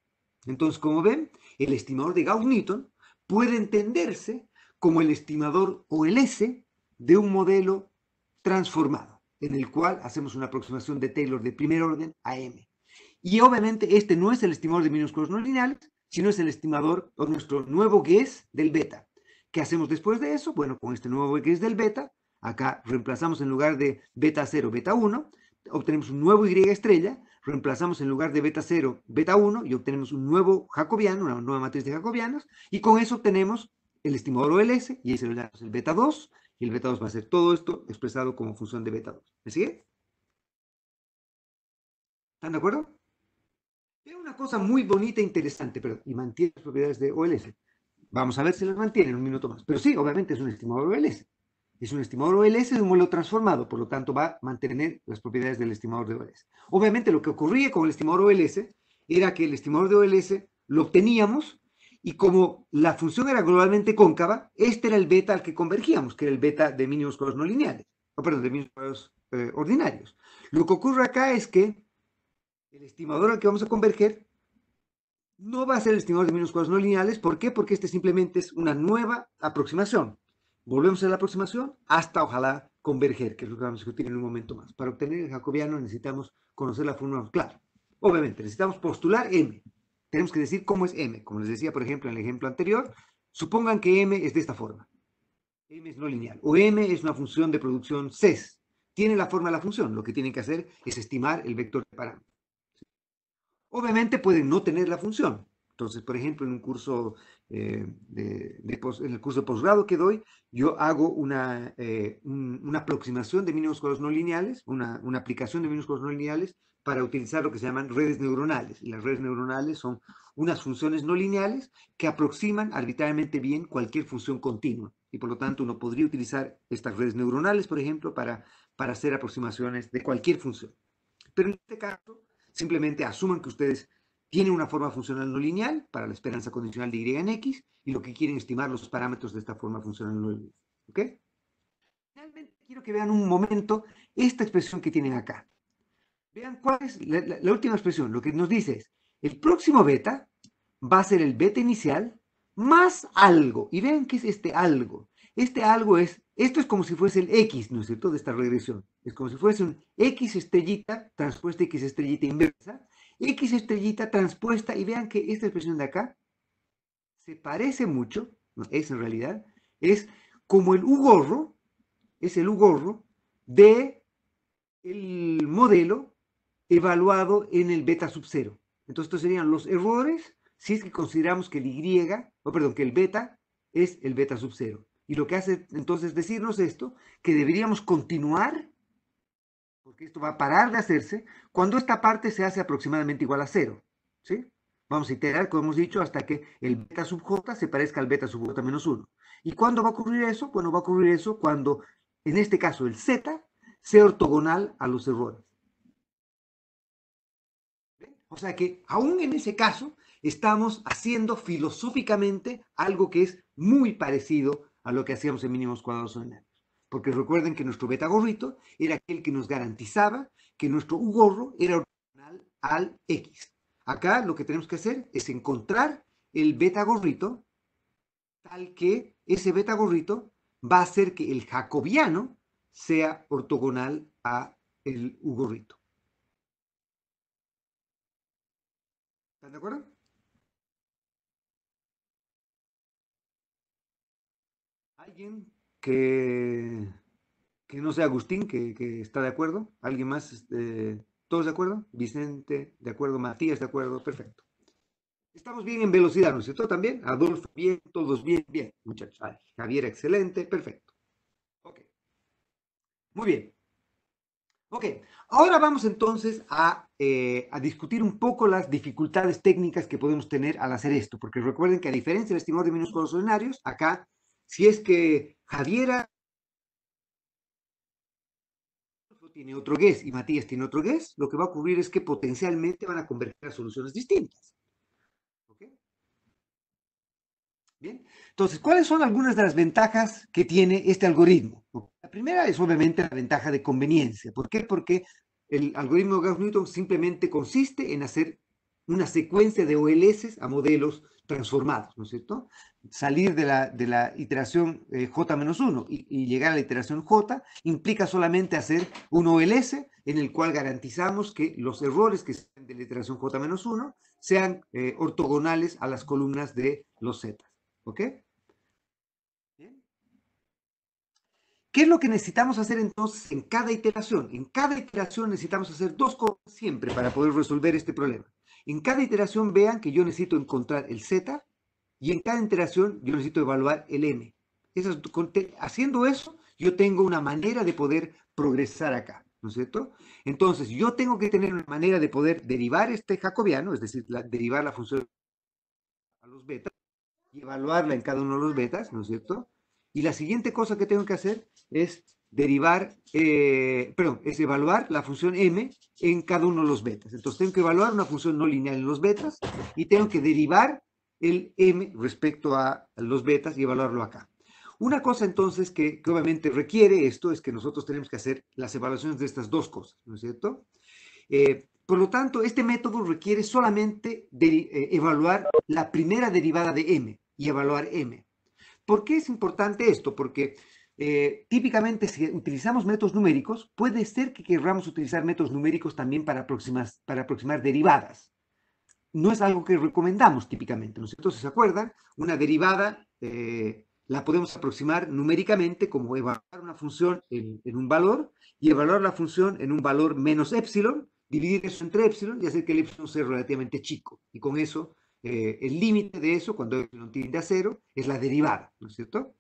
Entonces, como ven, el estimador de Gauss-Newton puede entenderse como el estimador o el S de un modelo transformado, en el cual hacemos una aproximación de Taylor de primer orden a M. Y obviamente este no es el estimador de minúsculos no lineales, sino es el estimador o nuestro nuevo guess del beta. ¿Qué hacemos después de eso? Bueno, con este nuevo X del beta, acá reemplazamos en lugar de beta 0, beta 1, obtenemos un nuevo y estrella, reemplazamos en lugar de beta 0, beta 1 y obtenemos un nuevo jacobiano, una nueva matriz de jacobianos, y con eso obtenemos el estimador OLS y ese es el beta 2, y el beta 2 va a ser todo esto expresado como función de beta 2. ¿Me sigue? ¿Están de acuerdo? Es una cosa muy bonita e interesante, pero y mantiene las propiedades de OLS. Vamos a ver si las mantienen un minuto más. Pero sí, obviamente es un estimador OLS. Es un estimador OLS de un modelo transformado, por lo tanto va a mantener las propiedades del estimador de OLS. Obviamente lo que ocurría con el estimador OLS era que el estimador de OLS lo obteníamos y como la función era globalmente cóncava, este era el beta al que convergíamos, que era el beta de mínimos cuadrados no lineales, o perdón, de mínimos cuadrados eh, ordinarios. Lo que ocurre acá es que el estimador al que vamos a converger no va a ser el estimador de menos cuadrados no lineales. ¿Por qué? Porque este simplemente es una nueva aproximación. Volvemos a la aproximación hasta ojalá converger, que es lo que vamos a discutir en un momento más. Para obtener el jacobiano necesitamos conocer la fórmula claro. Obviamente, necesitamos postular m. Tenemos que decir cómo es m. Como les decía, por ejemplo, en el ejemplo anterior, supongan que m es de esta forma. m es no lineal. O m es una función de producción CES. Tiene la forma de la función. Lo que tienen que hacer es estimar el vector de parámetros. Obviamente pueden no tener la función. Entonces, por ejemplo, en un curso eh, de, en el curso de posgrado que doy, yo hago una, eh, una aproximación de mínimos cuadrados no lineales, una, aplicación de mínimos cuadrados no lineales para utilizar lo que se llaman redes neuronales. Y las redes neuronales son unas funciones no lineales que aproximan arbitrariamente bien cualquier función continua. Y por lo tanto, uno podría utilizar estas redes neuronales, por ejemplo, para, para hacer aproximaciones de cualquier función. Pero en este caso, Simplemente asuman que ustedes tienen una forma funcional no lineal para la esperanza condicional de y en x y lo que quieren estimar los parámetros de esta forma funcional no lineal. ¿Ok? Finalmente, quiero que vean un momento esta expresión que tienen acá. Vean cuál es la última expresión. Lo que nos dice es, el próximo beta va a ser el beta inicial más algo. Y vean qué es este algo. Este algo es, esto es como si fuese el X, ¿no es cierto?, de esta regresión. Es como si fuese un X estrellita transpuesta X estrellita inversa, X estrellita transpuesta, y vean que esta expresión de acá se parece mucho, no, es en realidad, es como el U gorro, es el U gorro de el modelo evaluado en el beta sub cero. Entonces, estos serían los errores si es que consideramos que el Y, o perdón, que el beta es el beta sub cero. Y lo que hace entonces decirnos esto, que deberíamos continuar, porque esto va a parar de hacerse, cuando esta parte se hace aproximadamente igual a cero. ¿sí? Vamos a iterar, como hemos dicho, hasta que el beta sub j se parezca al beta sub j menos 1. ¿Y cuándo va a ocurrir eso? Bueno, va a ocurrir eso cuando, en este caso, el z sea ortogonal a los errores. O sea que, aún en ese caso, estamos haciendo filosóficamente algo que es muy parecido a lo que hacíamos en mínimos cuadrados ordinarios. Porque recuerden que nuestro beta gorrito era aquel que nos garantizaba que nuestro U gorro era ortogonal al X. Acá lo que tenemos que hacer es encontrar el beta gorrito tal que ese beta gorrito va a hacer que el jacobiano sea ortogonal a el U gorrito. ¿Están de acuerdo? alguien que, no sea Agustín, que, está de acuerdo? ¿Alguien más? Este, ¿Todos de acuerdo? Vicente, de acuerdo, Matías, de acuerdo, perfecto. Estamos bien en velocidad, ¿no es cierto? También, Adolfo, bien, todos bien, bien, muchachos. Javier, excelente, perfecto. Ok. Muy bien. Ok, ahora vamos entonces eh, a, discutir un poco las dificultades técnicas que podemos tener al hacer esto, porque recuerden que a diferencia del estimador de los ordinarios, acá si es que Javiera tiene otro guess y Matías tiene otro guess, lo que va a ocurrir es que potencialmente van a converger a soluciones distintas. Bien, entonces, ¿cuáles son algunas de las ventajas que tiene este algoritmo? La primera es obviamente la ventaja de conveniencia. ¿Por qué? Porque el algoritmo de Gauss-Newton simplemente consiste en hacer una secuencia de OLS a modelos transformados, ¿no es cierto? Salir de la, iteración eh, J-1 y, llegar a la iteración J implica solamente hacer un OLS en el cual garantizamos que los errores que sean de la iteración J-1 sean eh, ortogonales a las columnas de los Z, ¿ok? ¿Qué es lo que necesitamos hacer entonces en cada iteración? En cada iteración necesitamos hacer dos cosas siempre para poder resolver este problema. En cada iteración vean que yo necesito encontrar el Z y en cada iteración yo necesito evaluar el M. haciendo eso, yo tengo una manera de poder progresar acá, ¿no es cierto? Entonces, yo tengo que tener una manera de poder derivar este jacobiano, es decir, derivar la función a los betas y evaluarla en cada uno de los betas, ¿no es cierto? Y la siguiente cosa que tengo que hacer es derivar, eh, perdón, es evaluar la función m en cada uno de los betas. Entonces tengo que evaluar una función no lineal en los betas y tengo que derivar el m respecto a los betas y evaluarlo acá. Una cosa entonces que, obviamente requiere esto es que nosotros tenemos que hacer las evaluaciones de estas dos cosas, ¿no es cierto? Eh, por lo tanto, este método requiere solamente eh, evaluar la primera derivada de m y evaluar m. ¿Por qué es importante esto? Porque eh, típicamente si utilizamos métodos numéricos, puede ser que querramos utilizar métodos numéricos también para, aproximar, derivadas. No es algo que recomendamos típicamente, ¿no es cierto? se acuerdan, una derivada eh, la podemos aproximar numéricamente como evaluar una función en, un valor y evaluar la función en un valor menos epsilon, dividir eso entre epsilon y hacer que el epsilon sea relativamente chico. Y con eso eh, el límite de eso, cuando no tiende a cero, es la derivada, ¿no es cierto?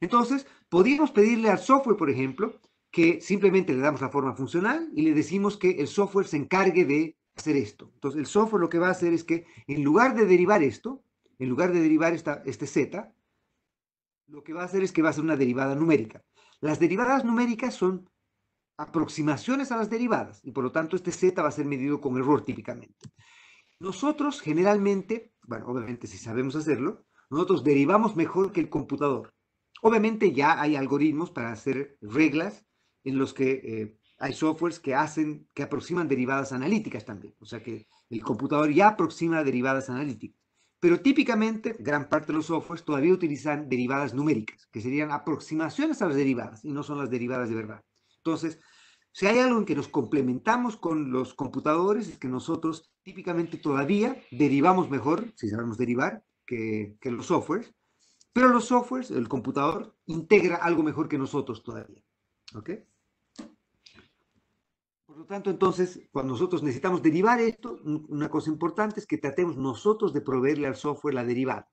Entonces, podríamos pedirle al software, por ejemplo, que simplemente le damos la forma funcional y le decimos que el software se encargue de hacer esto. Entonces, el software lo que va a hacer es que, en lugar de derivar esto, en lugar de derivar esta, este z, lo que va a hacer es que va a hacer una derivada numérica. Las derivadas numéricas son aproximaciones a las derivadas, y por lo tanto este z va a ser medido con error típicamente. Nosotros generalmente, bueno, obviamente si sabemos hacerlo, nosotros derivamos mejor que el computador. Obviamente ya hay algoritmos para hacer reglas en los que eh, hay softwares que hacen, que aproximan derivadas analíticas también. O sea que el computador ya aproxima derivadas analíticas. Pero típicamente gran parte de los softwares todavía utilizan derivadas numéricas, que serían aproximaciones a las derivadas y no son las derivadas de verdad. Entonces, si hay algo en que nos complementamos con los computadores es que nosotros típicamente todavía derivamos mejor, si sabemos derivar, que, los softwares, pero los softwares, el computador, integra algo mejor que nosotros todavía. ¿Ok? Por lo tanto, entonces, cuando nosotros necesitamos derivar esto, una cosa importante es que tratemos nosotros de proveerle al software la derivada.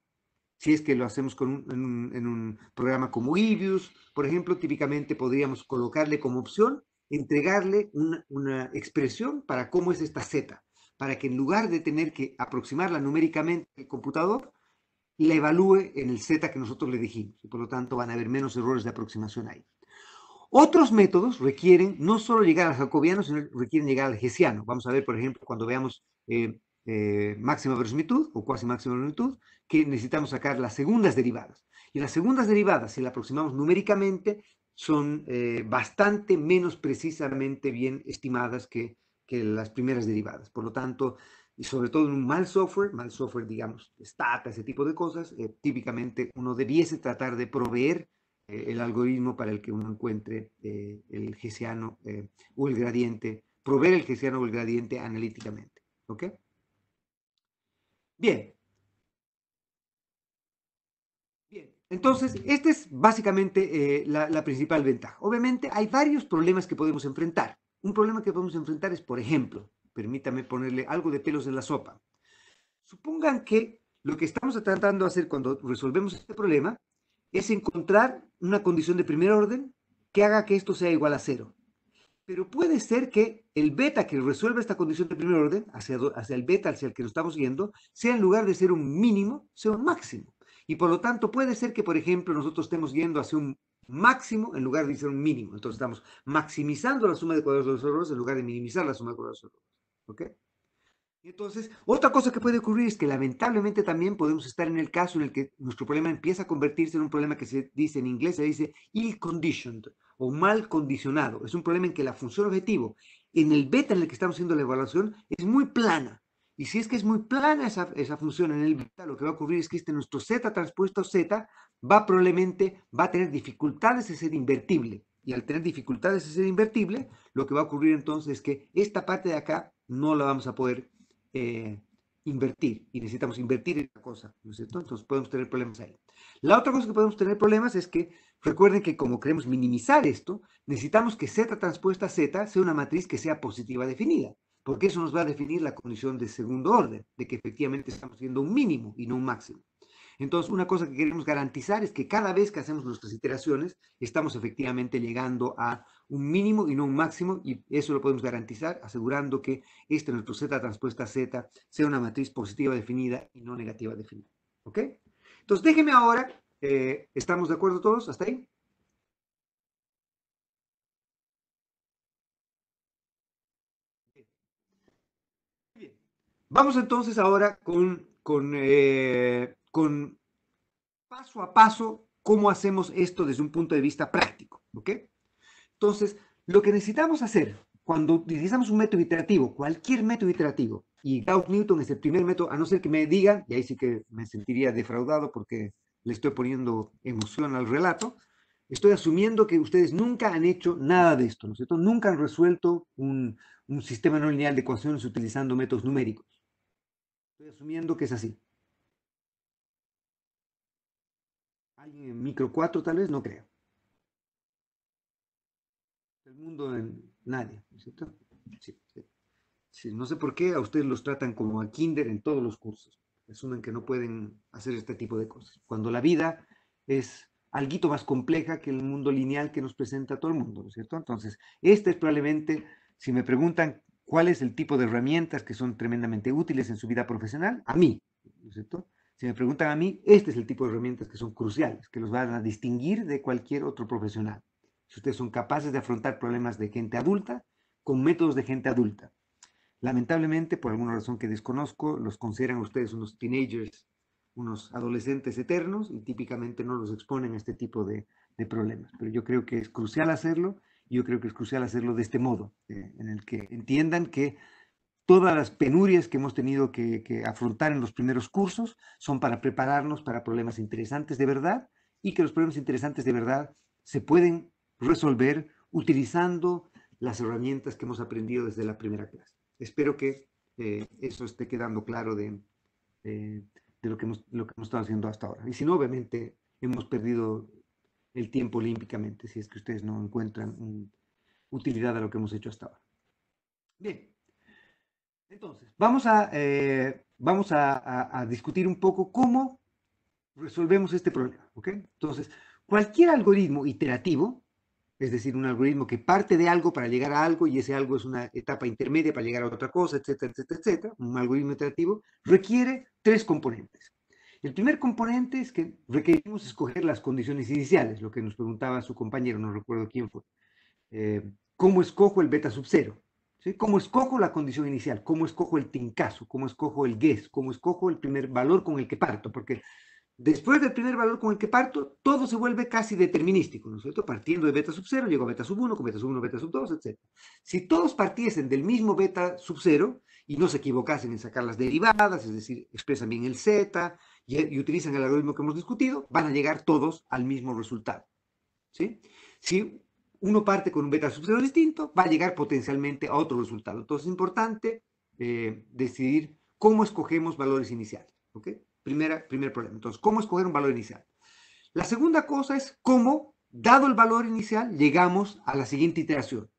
Si es que lo hacemos en, un, programa como Ibius, por ejemplo, típicamente podríamos colocarle como opción entregarle una, expresión para cómo es esta Z, para que en lugar de tener que aproximarla numéricamente el computador, la evalúe en el Z que nosotros le dijimos. por lo tanto van a haber menos errores de aproximación ahí. Otros métodos requieren no solo llegar al jacobiano, sino requieren llegar al hessiano. Vamos a ver, por ejemplo, cuando veamos eh, eh, máxima verosimilitud o cuasi máxima verosimilitud, que necesitamos sacar las segundas derivadas. Y las segundas derivadas, si la aproximamos numéricamente, son eh, bastante menos precisamente bien estimadas que, las primeras derivadas. Por lo tanto, y sobre todo en un mal software, mal software, digamos, stata, ese tipo de cosas, eh, típicamente uno debiese tratar de proveer eh, el algoritmo para el que uno encuentre el gesiano o el gradiente, proveer el gesiano o el gradiente analíticamente. ¿Ok? Bien, Entonces, esta es básicamente eh, la, principal ventaja. Obviamente, hay varios problemas que podemos enfrentar. Un problema que podemos enfrentar es, por ejemplo, permítame ponerle algo de pelos en la sopa. Supongan que lo que estamos tratando de hacer cuando resolvemos este problema es encontrar una condición de primer orden que haga que esto sea igual a cero. Pero puede ser que el beta que resuelva esta condición de primer orden, hacia, hacia el beta hacia el que nos estamos yendo, sea en lugar de ser un mínimo, sea un máximo. Y por lo tanto puede ser que, por ejemplo, nosotros estemos yendo hacia un máximo en lugar de hacer un mínimo. Entonces estamos maximizando la suma de cuadrados de los errores en lugar de minimizar la suma de cuadrados de los errores. ¿Ok? Entonces, otra cosa que puede ocurrir es que lamentablemente también podemos estar en el caso en el que nuestro problema empieza a convertirse en un problema que se dice en inglés, se dice ill-conditioned o mal condicionado. Es un problema en que la función objetivo en el beta en el que estamos haciendo la evaluación es muy plana. Y si es que es muy plana esa, función en el beta, lo que va a ocurrir es que este nuestro z transpuesto z va probablemente, va a tener dificultades de ser invertible. Y al tener dificultades de ser invertible, lo que va a ocurrir entonces es que esta parte de acá no la vamos a poder eh, invertir. Y necesitamos invertir en esta cosa, ¿no es cierto? Entonces podemos tener problemas ahí. La otra cosa que podemos tener problemas es que, recuerden que como queremos minimizar esto, necesitamos que z transpuesta z sea una matriz que sea positiva definida porque eso nos va a definir la condición de segundo orden, de que efectivamente estamos siendo un mínimo y no un máximo. Entonces, una cosa que queremos garantizar es que cada vez que hacemos nuestras iteraciones, estamos efectivamente llegando a un mínimo y no un máximo, y eso lo podemos garantizar asegurando que este nuestro Z transpuesta Z sea una matriz positiva definida y no negativa definida. ¿Ok? Entonces, déjenme ahora, eh, ¿estamos de acuerdo todos hasta ahí? Vamos entonces ahora con, con, eh, con paso a paso cómo hacemos esto desde un punto de vista práctico. ¿Ok? Entonces, lo que necesitamos hacer cuando utilizamos un método iterativo, cualquier método iterativo, y Gauss-Newton es el primer método, a no ser que me digan, y ahí sí que me sentiría defraudado porque le estoy poniendo emoción al relato, estoy asumiendo que ustedes nunca han hecho nada de esto, ¿no es cierto? Nunca han resuelto un sistema no lineal de ecuaciones utilizando métodos numéricos. Estoy asumiendo que es así. ¿Alguien en micro 4 tal vez? No creo. El mundo en nadie, ¿no es cierto? Sí, sí. no sé por qué a ustedes los tratan como a kinder en todos los cursos. Asumen que no pueden hacer este tipo de cosas. Cuando la vida es algo más compleja que el mundo lineal que nos presenta todo el mundo, ¿no es cierto? Entonces, este es probablemente, si me preguntan cuál es el tipo de herramientas que son tremendamente útiles en su vida profesional, a mí, ¿no es cierto? Si me preguntan a mí, este es el tipo de herramientas que son cruciales, que los van a distinguir de cualquier otro profesional. Si ustedes son capaces de afrontar problemas de gente adulta con métodos de gente adulta. Lamentablemente, por alguna razón que desconozco, los consideran ustedes unos teenagers, unos adolescentes eternos y típicamente no los exponen a este tipo de, de problemas. Pero yo creo que es crucial hacerlo yo creo que es crucial hacerlo de este modo, eh, en el que entiendan que todas las penurias que hemos tenido que, afrontar en los primeros cursos son para prepararnos para problemas interesantes de verdad y que los problemas interesantes de verdad se pueden resolver utilizando las herramientas que hemos aprendido desde la primera clase. Espero que eh, eso esté quedando claro de, eh, de, lo, que lo que hemos estado haciendo hasta ahora. Y si no, obviamente hemos perdido el tiempo olímpicamente, si es que ustedes no encuentran utilidad a lo que hemos hecho hasta ahora. Bien, entonces, vamos a, eh, vamos discutir un poco cómo resolvemos este problema, Entonces, cualquier algoritmo iterativo, es decir, un algoritmo que parte de algo para llegar a algo y ese algo es una etapa intermedia para llegar a otra cosa, etcétera, etcétera, etcétera, un algoritmo iterativo, requiere tres componentes. El primer componente es que requerimos escoger las condiciones iniciales, lo que nos preguntaba su compañero, no recuerdo quién fue. Eh, ¿Cómo escojo el beta sub cero? ¿Cómo escojo la condición inicial? ¿Cómo escojo el tincaso? ¿Cómo escojo el guess? ¿Cómo escojo el primer valor con el que parto? Porque después del primer valor con el que parto, todo se vuelve casi determinístico, ¿no es cierto? Partiendo de beta sub cero, llego a beta sub 1, con beta sub 1, beta sub 2, etc. Si todos partiesen del mismo beta sub 0 y no se equivocasen en sacar las derivadas, es decir, expresan bien el z, y, utilizan el algoritmo que hemos discutido, van a llegar todos al mismo resultado. ¿sí? Si uno parte con un beta sub distinto, va a llegar potencialmente a otro resultado. Entonces es importante eh, decidir cómo escogemos valores iniciales. ¿ok? Primera, primer problema. Entonces, ¿cómo escoger un valor inicial? La segunda cosa es cómo, dado el valor inicial, llegamos a la siguiente iteración.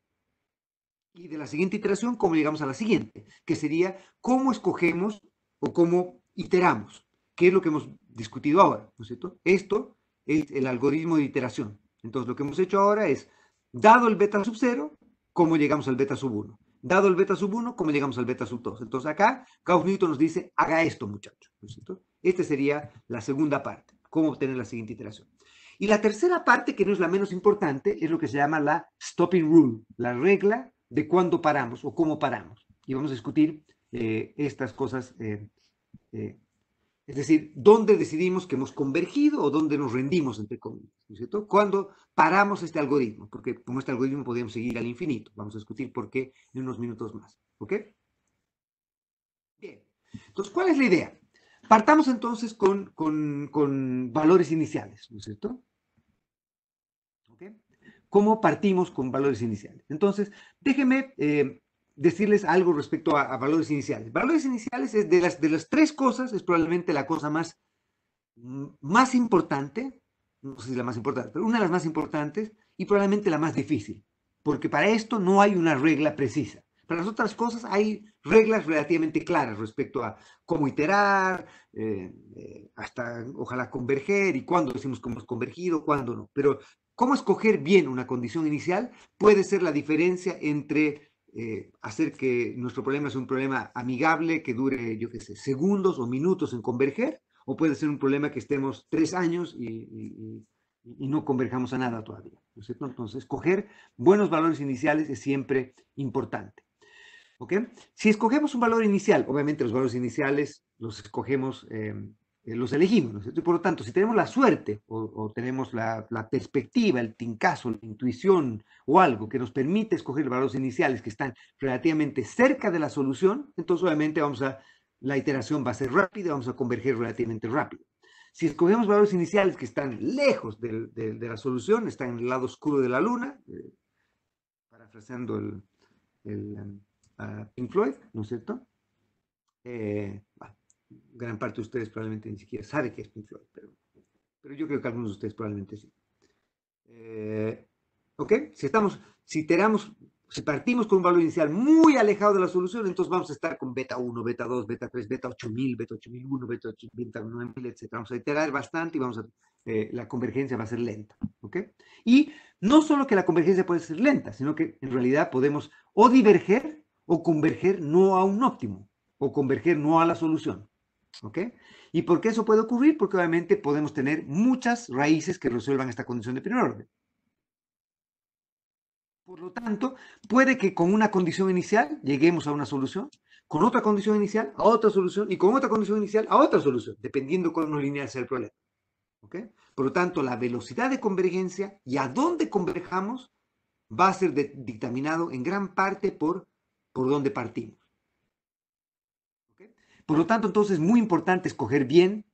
Y de la siguiente iteración, cómo llegamos a la siguiente, que sería cómo escogemos o cómo iteramos. ¿Qué es lo que hemos discutido ahora? ¿No es cierto? Esto es el algoritmo de iteración. Entonces, lo que hemos hecho ahora es, dado el beta sub 0, ¿cómo llegamos al beta sub 1? Dado el beta sub 1, ¿cómo llegamos al beta sub 2? Entonces, acá gauss nos dice, haga esto, muchachos. ¿No es cierto? Esta sería la segunda parte, cómo obtener la siguiente iteración. Y la tercera parte, que no es la menos importante, es lo que se llama la stopping rule, la regla de cuándo paramos o cómo paramos. Y vamos a discutir eh, estas cosas eh, eh, es decir, dónde decidimos que hemos convergido o dónde nos rendimos, entre comillas, ¿no es cierto? Cuando paramos este algoritmo, porque como este algoritmo podríamos seguir al infinito. Vamos a discutir por qué en unos minutos más, ¿ok? Bien. Entonces, ¿cuál es la idea? Partamos entonces con, valores iniciales, ¿no es cierto? ¿Ok? ¿Cómo partimos con valores iniciales? Entonces, déjeme eh, decirles algo respecto a, valores iniciales. Valores iniciales es de las, de las tres cosas, es probablemente la cosa más, mm, más importante, no sé si la más importante, pero una de las más importantes y probablemente la más difícil, porque para esto no hay una regla precisa. Para las otras cosas hay reglas relativamente claras respecto a cómo iterar, eh, eh, hasta ojalá converger y cuándo decimos que hemos convergido, cuándo no. Pero cómo escoger bien una condición inicial puede ser la diferencia entre eh, hacer que nuestro problema sea un problema amigable que dure, yo qué sé, segundos o minutos en converger, o puede ser un problema que estemos tres años y, no converjamos a nada todavía. Entonces, escoger buenos valores iniciales es siempre importante. ¿ok? Si escogemos un valor inicial, obviamente los valores iniciales los escogemos eh, eh, los elegimos, ¿no es cierto? por lo tanto, si tenemos la suerte o, tenemos la, perspectiva, el tincazo, la intuición o algo que nos permite escoger valores iniciales que están relativamente cerca de la solución, entonces obviamente vamos a, la iteración va a ser rápida, vamos a converger relativamente rápido. Si escogemos valores iniciales que están lejos de, la solución, están en el lado oscuro de la luna, eh, parafraseando el, eh, Pink Floyd, ¿no es cierto? Eh, gran parte de ustedes probablemente ni siquiera sabe qué es Pink pero, yo creo que algunos de ustedes probablemente sí. Eh, ¿Ok? Si estamos, si iteramos, si partimos con un valor inicial muy alejado de la solución, entonces vamos a estar con beta 1, beta 2, beta 3, beta 8000, beta 8001, beta, 8000, 9000, etc. Vamos a iterar bastante y vamos a, eh, la convergencia va a ser lenta. ¿Ok? Y no solo que la convergencia puede ser lenta, sino que en realidad podemos o diverger o converger no a un óptimo, o converger no a la solución. ¿Ok? ¿Y por qué eso puede ocurrir? Porque obviamente podemos tener muchas raíces que resuelvan esta condición de primer orden. Por lo tanto, puede que con una condición inicial lleguemos a una solución, con otra condición inicial a otra solución y con otra condición inicial a otra solución, dependiendo cómo no lineal sea el problema. ¿Ok? Por lo tanto, la velocidad de convergencia y a dónde converjamos va a ser dictaminado en gran parte por, por dónde partimos. Por lo tanto, entonces es muy importante escoger bien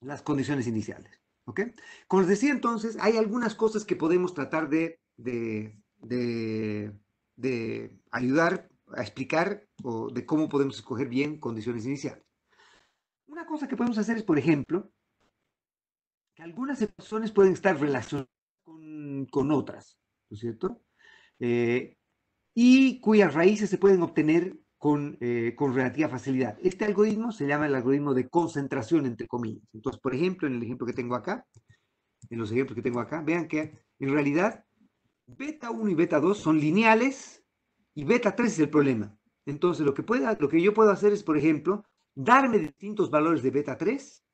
las condiciones iniciales. ¿Ok? Como les decía entonces, hay algunas cosas que podemos tratar de, de, ayudar a explicar o de cómo podemos escoger bien condiciones iniciales. Una cosa que podemos hacer es, por ejemplo, que algunas personas pueden estar relacionadas con, otras, ¿no es cierto? Eh, y cuyas raíces se pueden obtener eh, con, relativa facilidad. Este algoritmo se llama el algoritmo de concentración, entre comillas. Entonces, por ejemplo, en el ejemplo que tengo acá, en los ejemplos que tengo acá, vean que en realidad beta 1 y beta 2 son lineales y beta 3 es el problema. Entonces, lo que, lo que yo puedo hacer es, por ejemplo, darme distintos valores de beta 3.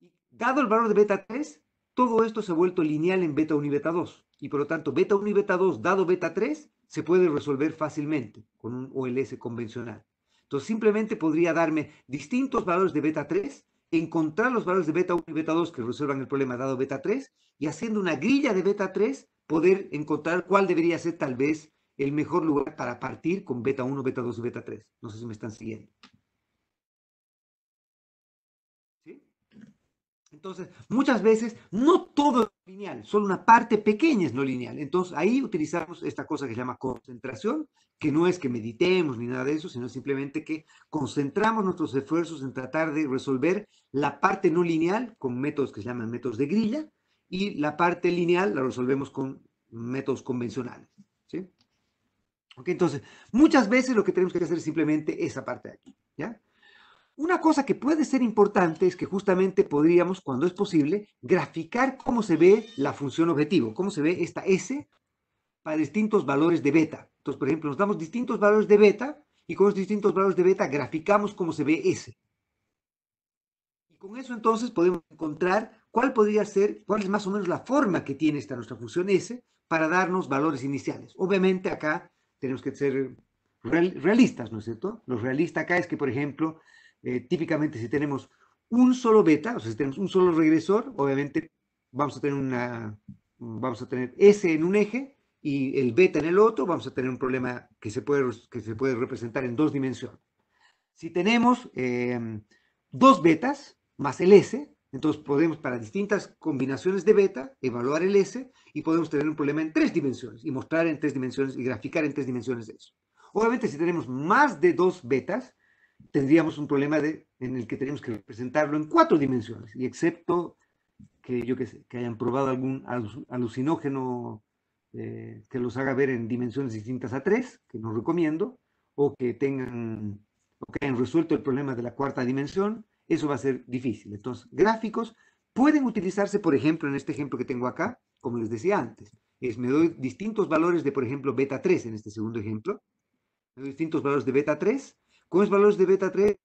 Y dado el valor de beta 3, todo esto se ha vuelto lineal en beta 1 y beta 2. Y por lo tanto, beta 1 y beta 2 dado beta 3 se puede resolver fácilmente con un OLS convencional. Entonces simplemente podría darme distintos valores de beta 3, encontrar los valores de beta 1 y beta 2 que resuelvan el problema dado beta 3 y haciendo una grilla de beta 3 poder encontrar cuál debería ser tal vez el mejor lugar para partir con beta 1, beta 2 y beta 3. No sé si me están siguiendo. Entonces, muchas veces no todo es lineal, solo una parte pequeña es no lineal. Entonces, ahí utilizamos esta cosa que se llama concentración, que no es que meditemos ni nada de eso, sino simplemente que concentramos nuestros esfuerzos en tratar de resolver la parte no lineal con métodos que se llaman métodos de grilla y la parte lineal la resolvemos con métodos convencionales. Okay, entonces, muchas veces lo que tenemos que hacer es simplemente esa parte de aquí. ¿ya? Una cosa que puede ser importante es que justamente podríamos, cuando es posible, graficar cómo se ve la función objetivo, cómo se ve esta S para distintos valores de beta. Entonces, por ejemplo, nos damos distintos valores de beta y con los distintos valores de beta graficamos cómo se ve S. Y con eso entonces podemos encontrar cuál podría ser, cuál es más o menos la forma que tiene esta nuestra función S para darnos valores iniciales. Obviamente acá tenemos que ser realistas, ¿no es cierto? Lo realista acá es que, por ejemplo, eh, típicamente si tenemos un solo beta, o sea, si tenemos un solo regresor, obviamente vamos a tener una, vamos a tener S en un eje y el beta en el otro, vamos a tener un problema que se puede, que se puede representar en dos dimensiones. Si tenemos em, dos betas más el S, entonces podemos para distintas combinaciones de beta evaluar el S y podemos tener un problema en tres dimensiones y mostrar en tres dimensiones y graficar en tres dimensiones eso. Obviamente si tenemos más de dos betas, tendríamos un problema en el que tenemos que representarlo en cuatro dimensiones, y excepto que yo que que hayan probado algún alucinógeno eh, que los haga ver en dimensiones distintas a tres, que no recomiendo, o que tengan o que hayan resuelto el problema de la cuarta dimensión, eso va a ser difícil. Entonces, gráficos pueden utilizarse, por ejemplo, en este ejemplo que tengo acá, como les decía antes. Es, me doy distintos valores de, por ejemplo, beta 3 en este segundo ejemplo. Me doy distintos valores de beta 3 con los valores de beta 3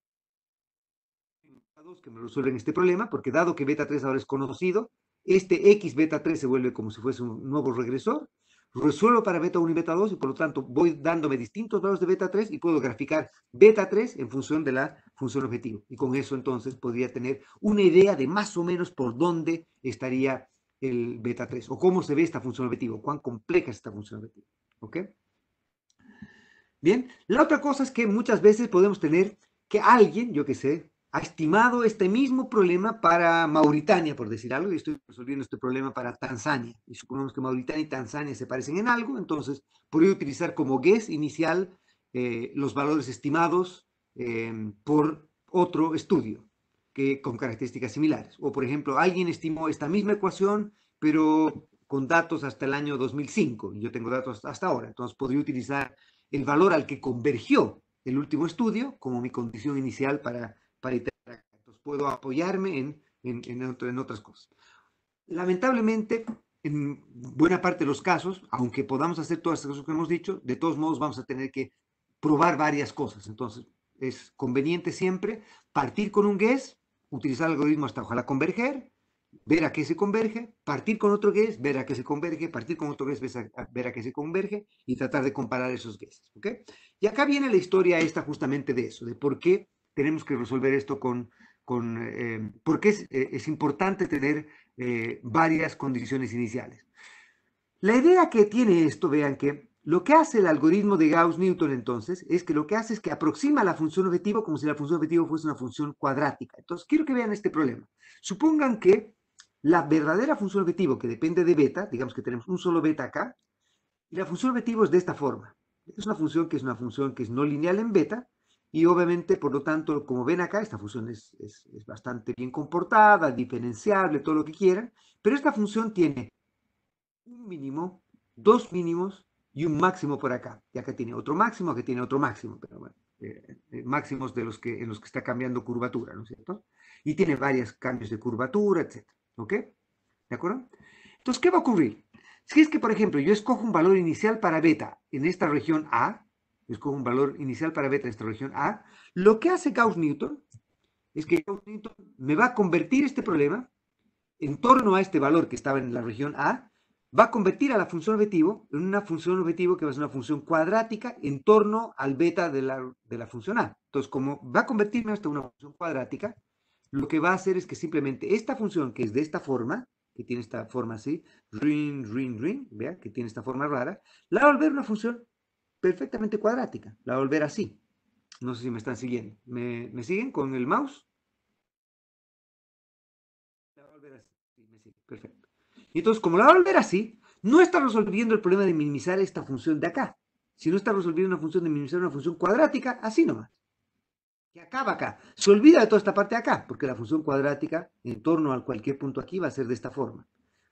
que me resuelven este problema, porque dado que beta 3 ahora es conocido, este x beta 3 se vuelve como si fuese un nuevo regresor, resuelvo para beta 1 y beta 2 y por lo tanto voy dándome distintos valores de beta 3 y puedo graficar beta 3 en función de la función objetivo. Y con eso entonces podría tener una idea de más o menos por dónde estaría el beta 3 o cómo se ve esta función objetivo, cuán compleja es esta función objetivo. ¿Ok? Bien, la otra cosa es que muchas veces podemos tener que alguien, yo que sé, ha estimado este mismo problema para Mauritania, por decir algo, y estoy resolviendo este problema para Tanzania. Y suponemos que Mauritania y Tanzania se parecen en algo, entonces podría utilizar como guess inicial eh, los valores estimados em, por otro estudio que, con características similares. O, por ejemplo, alguien estimó esta misma ecuación, pero con datos hasta el año 2005, y yo tengo datos hasta ahora, entonces podría utilizar el valor al que convergió el último estudio como mi condición inicial para, para iterar. puedo apoyarme en, en, en, otras cosas. Lamentablemente, en buena parte de los casos, aunque podamos hacer todas las cosas que hemos dicho, de todos modos vamos a tener que probar varias cosas. Entonces, es conveniente siempre partir con un guess, utilizar el algoritmo hasta ojalá converger, ver a qué se converge, partir con otro guess, ver a qué se converge, partir con otro guess, ver a, qué se converge y tratar de comparar esos guesses. ok, Y acá viene la historia esta justamente de eso, de por qué tenemos que resolver esto con, con eh, por qué es, eh, importante tener eh, varias condiciones iniciales. La idea que tiene esto, vean que lo que hace el algoritmo de Gauss-Newton entonces es que lo que hace es que aproxima la función objetivo como si la función objetivo fuese una función cuadrática. Entonces, quiero que vean este problema. Supongan que la verdadera función objetivo, que depende de beta, digamos que tenemos un solo beta acá, y la función objetivo es de esta forma. Es una función que es una función que es no lineal en beta, y obviamente, por lo tanto, como ven acá, esta función es, bastante bien comportada, diferenciable, todo lo que quieran, pero esta función tiene un mínimo, dos mínimos y un máximo por acá. Y acá tiene otro máximo, acá tiene otro máximo, pero bueno, eh, eh, máximos de los que, en los que está cambiando curvatura, ¿no es cierto? Y tiene varios cambios de curvatura, etcétera. ¿Ok? ¿De acuerdo? Entonces, ¿qué va a ocurrir? Si es que, por ejemplo, yo escojo un valor inicial para beta en esta región A, escojo un valor inicial para beta en esta región A, lo que hace Gauss-Newton es que Gauss-Newton me va a convertir este problema en torno a este valor que estaba en la región A, va a convertir a la función objetivo en una función objetivo que va a ser una función cuadrática en torno al beta de la, función A. Entonces, como va a convertirme hasta una función cuadrática, lo que va a hacer es que simplemente esta función, que es de esta forma, que tiene esta forma así, ring, ring, ring, vea, que tiene esta forma rara, la va a volver una función perfectamente cuadrática, la va a volver así. No sé si me están siguiendo. ¿Me, siguen con el mouse? La va a volver así. me sigue. Perfecto. Y entonces, como la va a volver así, no está resolviendo el problema de minimizar esta función de acá, Si no está resolviendo una función de minimizar una función cuadrática, así nomás que acaba acá. Se olvida de toda esta parte de acá, porque la función cuadrática en torno a cualquier punto aquí va a ser de esta forma.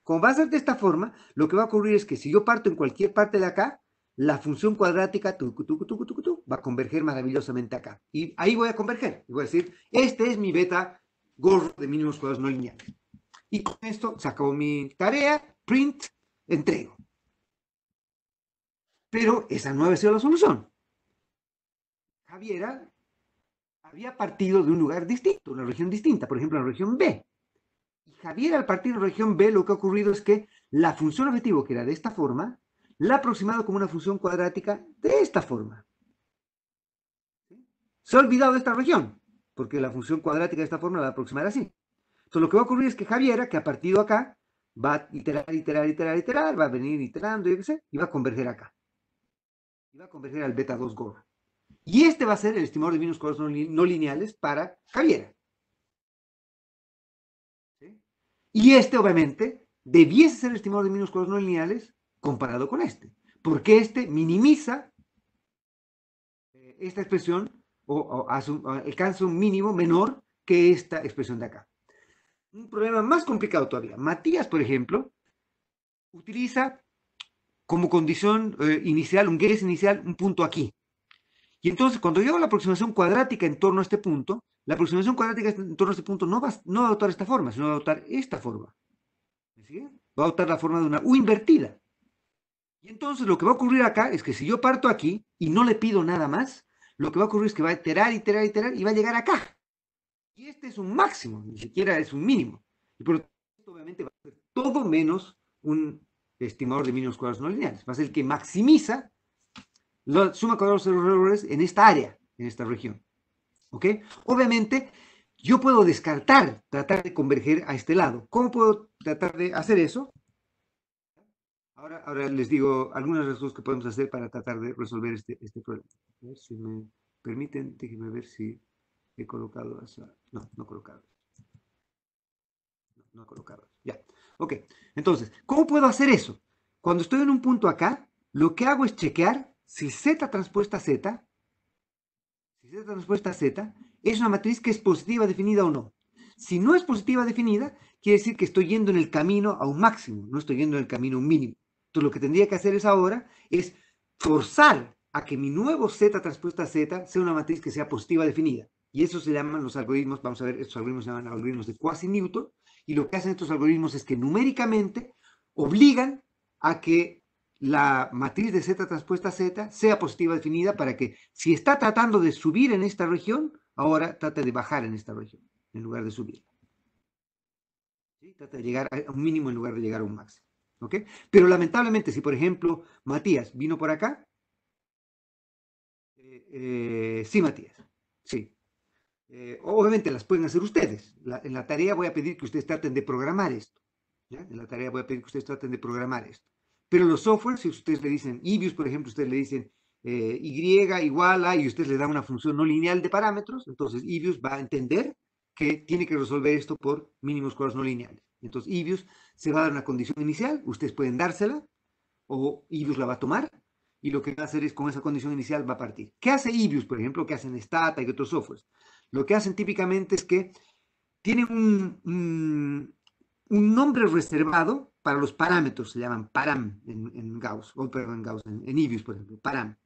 Como va a ser de esta forma, lo que va a ocurrir es que si yo parto en cualquier parte de acá, la función cuadrática va a converger maravillosamente acá. Y ahí voy a converger. Y voy a decir, este es mi beta gorro de mínimos cuadrados no lineales. Y con esto se acabó mi tarea, print, entrego. Pero esa no ha sido la solución. Javiera había partido de un lugar distinto, una región distinta, por ejemplo, la región B. Y Javier al partir de la región B lo que ha ocurrido es que la función objetivo, que era de esta forma, la ha aproximado como una función cuadrática de esta forma. Se ha olvidado de esta región, porque la función cuadrática de esta forma la va a aproximar así. Entonces lo que va a ocurrir es que Javiera, que ha partido acá, va a iterar, iterar, iterar, iterar, va a venir iterando, y qué sé, y va a converger acá. Y va a converger al beta 2 gorra. Y este va a ser el estimador de mínimos cuadrados no, lineales para Javiera. Y este, obviamente, debiese ser el estimador de mínimos cuadrados no lineales comparado con este, porque este minimiza eh, esta expresión o, alcanza un mínimo menor que esta expresión de acá. Un problema más complicado todavía. Matías, por ejemplo, utiliza como condición eh, inicial, un guess inicial, un punto aquí. Y entonces, cuando yo hago la aproximación cuadrática en torno a este punto, la aproximación cuadrática en torno a este punto no va, a adoptar esta forma, sino va a adoptar esta forma. Va a adoptar la forma de una U invertida. Y entonces lo que va a ocurrir acá es que si yo parto aquí y no le pido nada más, lo que va a ocurrir es que va a iterar, iterar, iterar y va a llegar acá. Y este es un máximo, ni siquiera es un mínimo. Y por lo tanto, obviamente va a ser todo menos un estimador de mínimos cuadrados no lineales. Va a ser el que maximiza la suma los errores en esta área, en esta región. ¿Ok? Obviamente, yo puedo descartar, tratar de converger a este lado. ¿Cómo puedo tratar de hacer eso? Ahora, les digo algunas cosas que podemos hacer para tratar de resolver este, este, problema. A ver si me permiten, déjenme ver si he colocado No, no he colocado. No, no he colocado. Ya. Ok. Entonces, ¿cómo puedo hacer eso? Cuando estoy en un punto acá, lo que hago es chequear si Z transpuesta Z, si Z transpuesta Z, es una matriz que es positiva definida o no. Si no es positiva definida, quiere decir que estoy yendo en el camino a un máximo, no estoy yendo en el camino a un mínimo. Entonces, lo que tendría que hacer es ahora es forzar a que mi nuevo Z transpuesta Z sea una matriz que sea positiva definida. Y eso se llaman los algoritmos, vamos a ver, estos algoritmos se llaman algoritmos de quasi-Newton, y lo que hacen estos algoritmos es que numéricamente obligan a que la matriz de Z transpuesta Z sea positiva definida para que si está tratando de subir en esta región, ahora trate de bajar en esta región, en lugar de subir. ¿Sí? de llegar a un mínimo en lugar de llegar a un máximo. Pero lamentablemente, si por ejemplo Matías vino por acá, eh, eh, sí, Matías, sí. Eh, obviamente las pueden hacer ustedes. en la tarea voy a pedir que ustedes traten de programar esto. En la tarea voy a pedir que ustedes traten de programar esto. Pero los softwares, si ustedes le dicen IBIUS, por ejemplo, ustedes le dicen eh, Y igual a, y ustedes le dan una función no lineal de parámetros, entonces IBIUS va a entender que tiene que resolver esto por mínimos cuadrados no lineales. Entonces IBIUS se va a dar una condición inicial, ustedes pueden dársela, o IBIUS la va a tomar, y lo que va a hacer es con esa condición inicial va a partir. ¿Qué hace IBIUS, por ejemplo, ¿Qué hacen Stata y otros softwares? Lo que hacen típicamente es que tienen un, un nombre reservado para los parámetros, se llaman param en, Gauss, o en Gauss, en, Ibius, por ejemplo, param.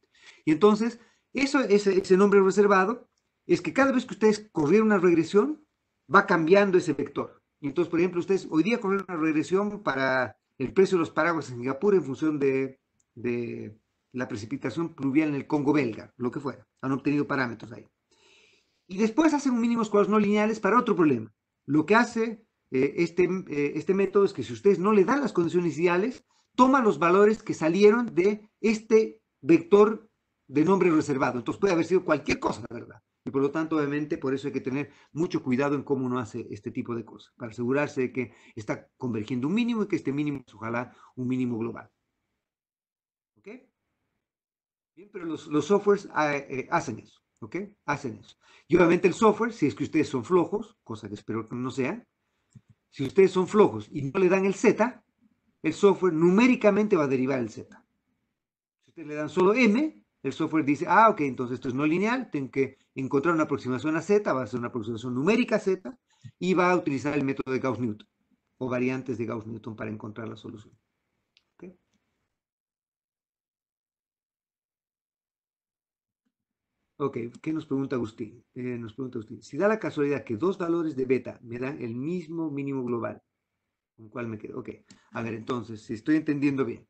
Y entonces, eso, ese, nombre reservado es que cada vez que ustedes corrieron una regresión, va cambiando ese vector. entonces, por ejemplo, ustedes hoy día corrieron una regresión para el precio de los paraguas en Singapur en función de, de la precipitación pluvial en el Congo belga, lo que fuera. Han obtenido parámetros ahí. Y después hacen mínimos cuadros no lineales para otro problema. Lo que hace eh, este, eh, este método es que si ustedes no le dan las condiciones ideales, toma los valores que salieron de este vector de nombre reservado. Entonces puede haber sido cualquier cosa, ¿verdad? Y por lo tanto, obviamente, por eso hay que tener mucho cuidado en cómo uno hace este tipo de cosas, para asegurarse de que está convergiendo un mínimo y que este mínimo es ojalá un mínimo global. ¿Ok? Bien, pero los, softwares ah, eh, hacen eso, ¿ok? Hacen eso. Y obviamente el software, si es que ustedes son flojos, cosa que espero que no sea, si ustedes son flojos y no le dan el Z, el software numéricamente va a derivar el Z. Si ustedes le dan solo M, el software dice, ah, ok, entonces esto es no lineal, tengo que encontrar una aproximación a Z, va a ser una aproximación numérica a Z, y va a utilizar el método de Gauss-Newton, o variantes de Gauss-Newton para encontrar la solución. Ok, ¿qué nos pregunta Agustín? Eh, nos pregunta Agustín, si da la casualidad que dos valores de beta me dan el mismo mínimo global, ¿con cuál me quedo? Ok, a ver, entonces, si estoy entendiendo bien,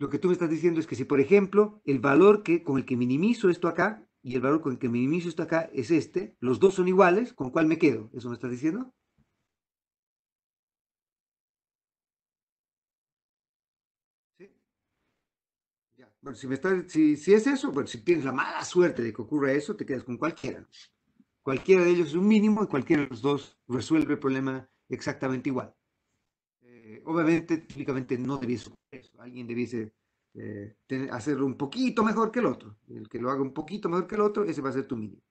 lo que tú me estás diciendo es que si, por ejemplo, el valor que, con el que minimizo esto acá y el valor con el que minimizo esto acá es este, los dos son iguales, ¿con cuál me quedo? ¿Eso me estás diciendo? Bueno, si, es eso, bueno, si tienes la mala suerte de que ocurra eso, te quedas con cualquiera. Cualquiera de ellos es un mínimo y cualquiera de los dos resuelve el problema exactamente igual. Eh, obviamente, típicamente no debiese eso. Alguien debiese eh, hacerlo un poquito mejor que el otro. El que lo haga un poquito mejor que el otro, ese va a ser tu mínimo.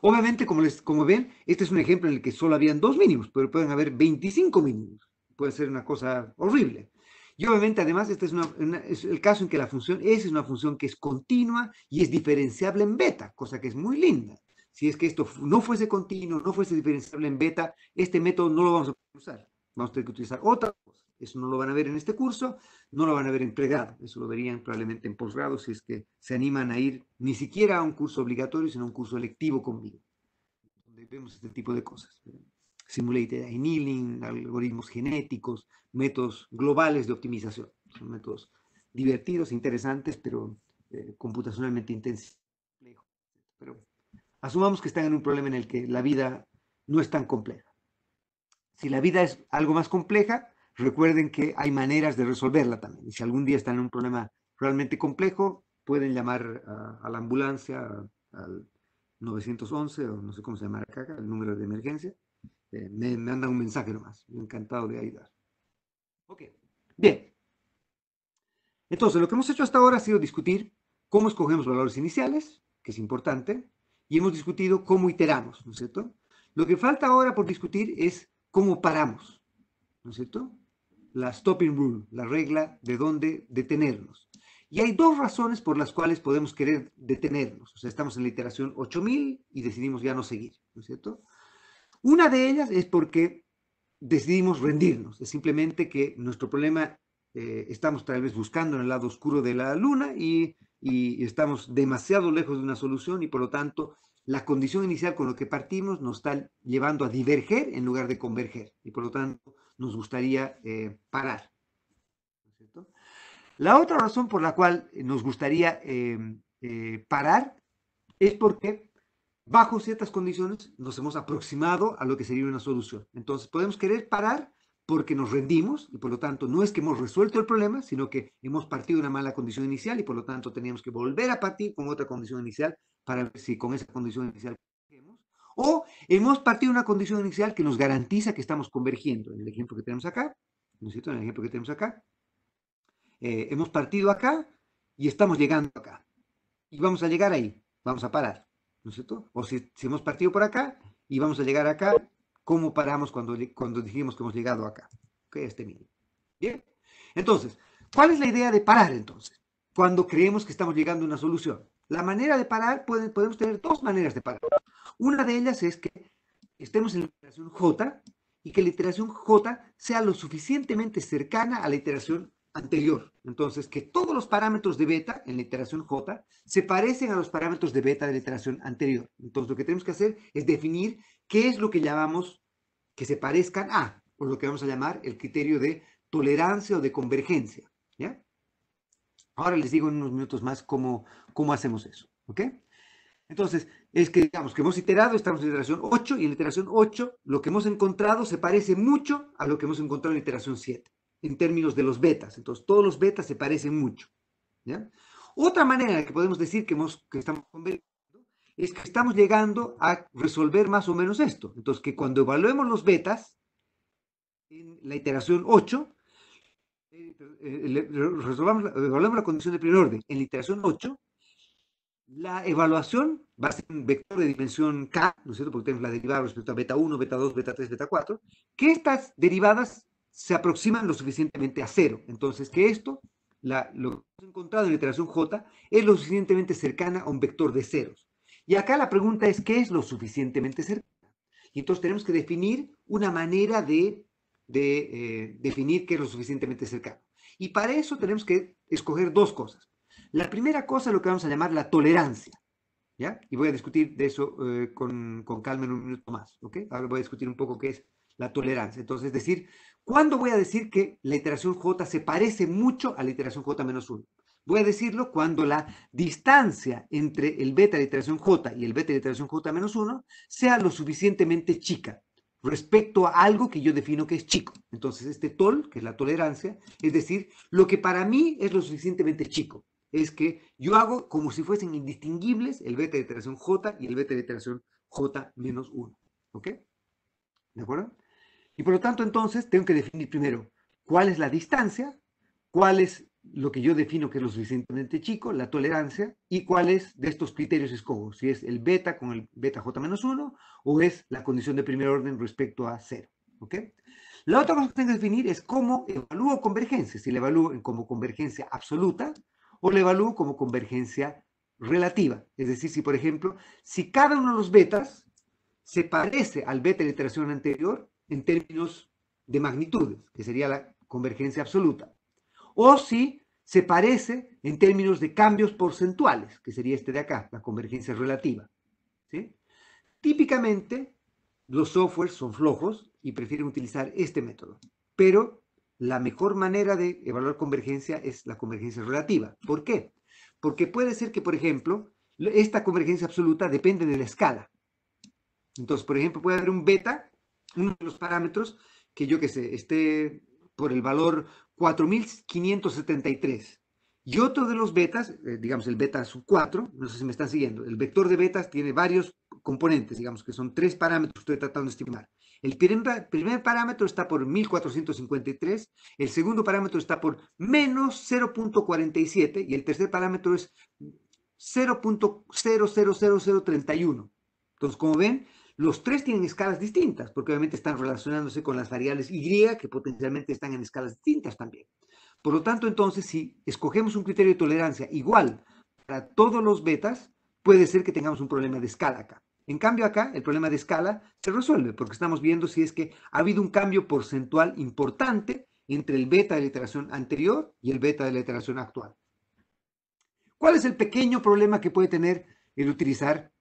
Obviamente, como, les, como ven, este es un ejemplo en el que solo habían dos mínimos, pero pueden haber 25 mínimos puede ser una cosa horrible. Y obviamente, además, este es, el caso en que la función S es una función que es continua y es diferenciable en beta, cosa que es muy linda. Si es que esto no fuese continuo, no fuese diferenciable en beta, este método no lo vamos a usar. Vamos a tener que utilizar otra cosa. Eso no lo van a ver en este curso, no lo van a ver entregado. Eso lo verían probablemente en posgrado si es que se animan a ir ni siquiera a un curso obligatorio, sino a un curso electivo conmigo. Donde vemos este tipo de cosas. Simulated Annealing, algoritmos genéticos, métodos globales de optimización. Son métodos divertidos, interesantes, pero eh, computacionalmente intensos. Pero asumamos que están en un problema en el que la vida no es tan compleja. Si la vida es algo más compleja, recuerden que hay maneras de resolverla también. Y si algún día están en un problema realmente complejo, pueden llamar a, la ambulancia, al 911, o no sé cómo se llama acá, el número de emergencia, este, me, me un mensaje nomás. me encantado de ayudar. Ok, bien. Entonces, lo que hemos hecho hasta ahora ha sido discutir cómo escogemos valores iniciales, que es importante, y hemos discutido cómo iteramos, ¿no es cierto? Lo que falta ahora por discutir es cómo paramos, ¿no es cierto? La stopping rule, la regla de dónde detenernos. Y hay dos razones por las cuales podemos querer detenernos. O sea, estamos en la iteración 8000 y decidimos ya no seguir, ¿no es cierto? Una de ellas es porque decidimos rendirnos, es simplemente que nuestro problema eh, estamos tal vez buscando en el lado oscuro de la luna y, estamos demasiado lejos de una solución y por lo tanto la condición inicial con la que partimos nos está llevando a diverger en lugar de converger y por lo tanto nos gustaría eh, parar. la otra razón por la cual nos gustaría em, eh, parar es porque Bajo ciertas condiciones nos hemos aproximado a lo que sería una solución. Entonces podemos querer parar porque nos rendimos y por lo tanto no es que hemos resuelto el problema, sino que hemos partido de una mala condición inicial y por lo tanto teníamos que volver a partir con otra condición inicial para ver si con esa condición inicial o hemos partido una condición inicial que nos garantiza que estamos convergiendo. En el ejemplo que tenemos acá, ¿no cierto? En el ejemplo que tenemos acá, eh, hemos partido acá y estamos llegando acá. Y vamos a llegar ahí, vamos a parar. ¿no es cierto? O si, hemos partido por acá y vamos a llegar acá, ¿cómo paramos cuando, cuando dijimos que hemos llegado acá? Que es este mínimo. Bien. Entonces, ¿cuál es la idea de parar entonces? Cuando creemos que estamos llegando a una solución. La manera de parar, podemos tener dos maneras de parar. Una de ellas es que estemos en la iteración J y que la iteración J sea lo suficientemente cercana a la iteración anterior. Entonces, que todos los parámetros de beta en la iteración J se parecen a los parámetros de beta de la iteración anterior. Entonces, lo que tenemos que hacer es definir qué es lo que llamamos que se parezcan a, o lo que vamos a llamar el criterio de tolerancia o de convergencia. ¿ya? Ahora les digo en unos minutos más cómo, cómo hacemos eso. ¿ok? Entonces, es que digamos que hemos iterado, estamos en iteración 8, y en la iteración 8 lo que hemos encontrado se parece mucho a lo que hemos encontrado en la iteración 7 en términos de los betas. Entonces, todos los betas se parecen mucho. Otra manera que podemos decir que, estamos convergiendo es que estamos llegando a resolver más o menos esto. Entonces, que cuando evaluemos los betas, en la iteración 8, eh, evaluamos la condición de primer orden. En la iteración 8, la evaluación va a ser un vector de dimensión k, ¿no es cierto? Porque tenemos la derivada respecto a beta 1, beta 2, beta 3, beta 4, que estas derivadas se aproximan lo suficientemente a cero. Entonces, que esto, lo encontrado en la iteración J, es lo suficientemente cercana a un vector de ceros. Y acá la pregunta es, ¿qué es lo suficientemente cercano? Y entonces tenemos que definir una manera de, eh, definir qué es lo suficientemente cercano. Y para eso tenemos que escoger dos cosas. La primera cosa es lo que vamos a llamar la tolerancia. ¿ya? Y voy a discutir de eso eh, con, con, calma en un minuto más. ¿ok? Ahora voy a discutir un poco qué es la tolerancia. Entonces, es decir, ¿Cuándo voy a decir que la iteración j se parece mucho a la iteración j 1? Voy a decirlo cuando la distancia entre el beta de iteración j y el beta de iteración j 1 sea lo suficientemente chica respecto a algo que yo defino que es chico. Entonces, este tol, que es la tolerancia, es decir, lo que para mí es lo suficientemente chico. Es que yo hago como si fuesen indistinguibles el beta de iteración j y el beta de iteración j 1. ¿Ok? ¿De acuerdo? Y por lo tanto, entonces, tengo que definir primero cuál es la distancia, cuál es lo que yo defino que es lo suficientemente chico, la tolerancia, y cuál es de estos criterios escogo si es el beta con el beta j-1 o es la condición de primer orden respecto a 0. ¿ok? La otra cosa que tengo que definir es cómo evalúo convergencia, si la evalúo como convergencia absoluta o la evalúo como convergencia relativa. Es decir, si por ejemplo, si cada uno de los betas se parece al beta de la iteración anterior, en términos de magnitudes, que sería la convergencia absoluta. O si se parece en términos de cambios porcentuales, que sería este de acá, la convergencia relativa. Típicamente, los softwares son flojos y prefieren utilizar este método, pero la mejor manera de evaluar convergencia es la convergencia relativa. ¿Por qué? Porque puede ser que, por ejemplo, esta convergencia absoluta depende de la escala. Entonces, por ejemplo, puede haber un beta uno de los parámetros que yo que sé, esté por el valor 4573. Y otro de los betas, eh, digamos el beta sub 4, no sé si me están siguiendo, el vector de betas tiene varios componentes, digamos que son tres parámetros que estoy tratando de estimar. El primer, primer parámetro está por 1453, el segundo parámetro está por menos 0.47 y el tercer parámetro es 0.000031. Entonces, como ven, los tres tienen escalas distintas, porque obviamente están relacionándose con las variables Y, que potencialmente están en escalas distintas también. Por lo tanto, entonces, si escogemos un criterio de tolerancia igual para todos los betas, puede ser que tengamos un problema de escala acá. En cambio, acá el problema de escala se resuelve, porque estamos viendo si es que ha habido un cambio porcentual importante entre el beta de la iteración anterior y el beta de la iteración actual. ¿Cuál es el pequeño problema que puede tener el utilizar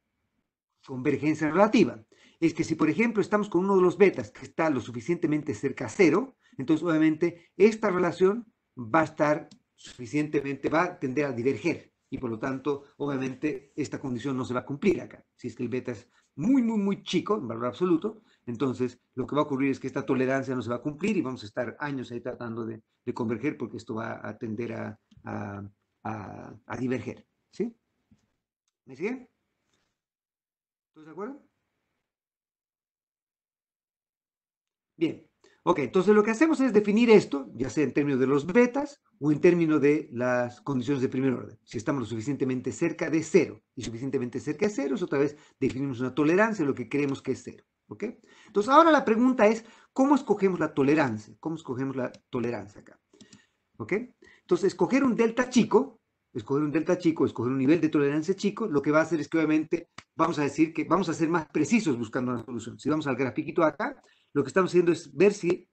convergencia relativa es que si, por ejemplo, estamos con uno de los betas que está lo suficientemente cerca a cero, entonces obviamente esta relación va a estar suficientemente, va a tender a diverger. Y por lo tanto, obviamente, esta condición no se va a cumplir acá. Si es que el beta es muy, muy, muy chico en valor absoluto, entonces lo que va a ocurrir es que esta tolerancia no se va a cumplir y vamos a estar años ahí tratando de, converger porque esto va a tender a, a diverger. ¿Sí? ¿Me siguen? ¿Todos de acuerdo? Bien. Ok, entonces lo que hacemos es definir esto, ya sea en términos de los betas o en términos de las condiciones de primer orden. Si estamos lo suficientemente cerca de cero y suficientemente cerca de cero, otra vez definimos una tolerancia, lo que creemos que es cero. ¿Ok? Entonces ahora la pregunta es, ¿cómo escogemos la tolerancia? ¿Cómo escogemos la tolerancia acá? ¿Ok? Entonces, escoger un delta chico escoger un delta chico, escoger un nivel de tolerancia chico, lo que va a hacer es que obviamente vamos a decir que vamos a ser más precisos buscando una solución. Si vamos al grafiquito acá, lo que estamos haciendo es ver si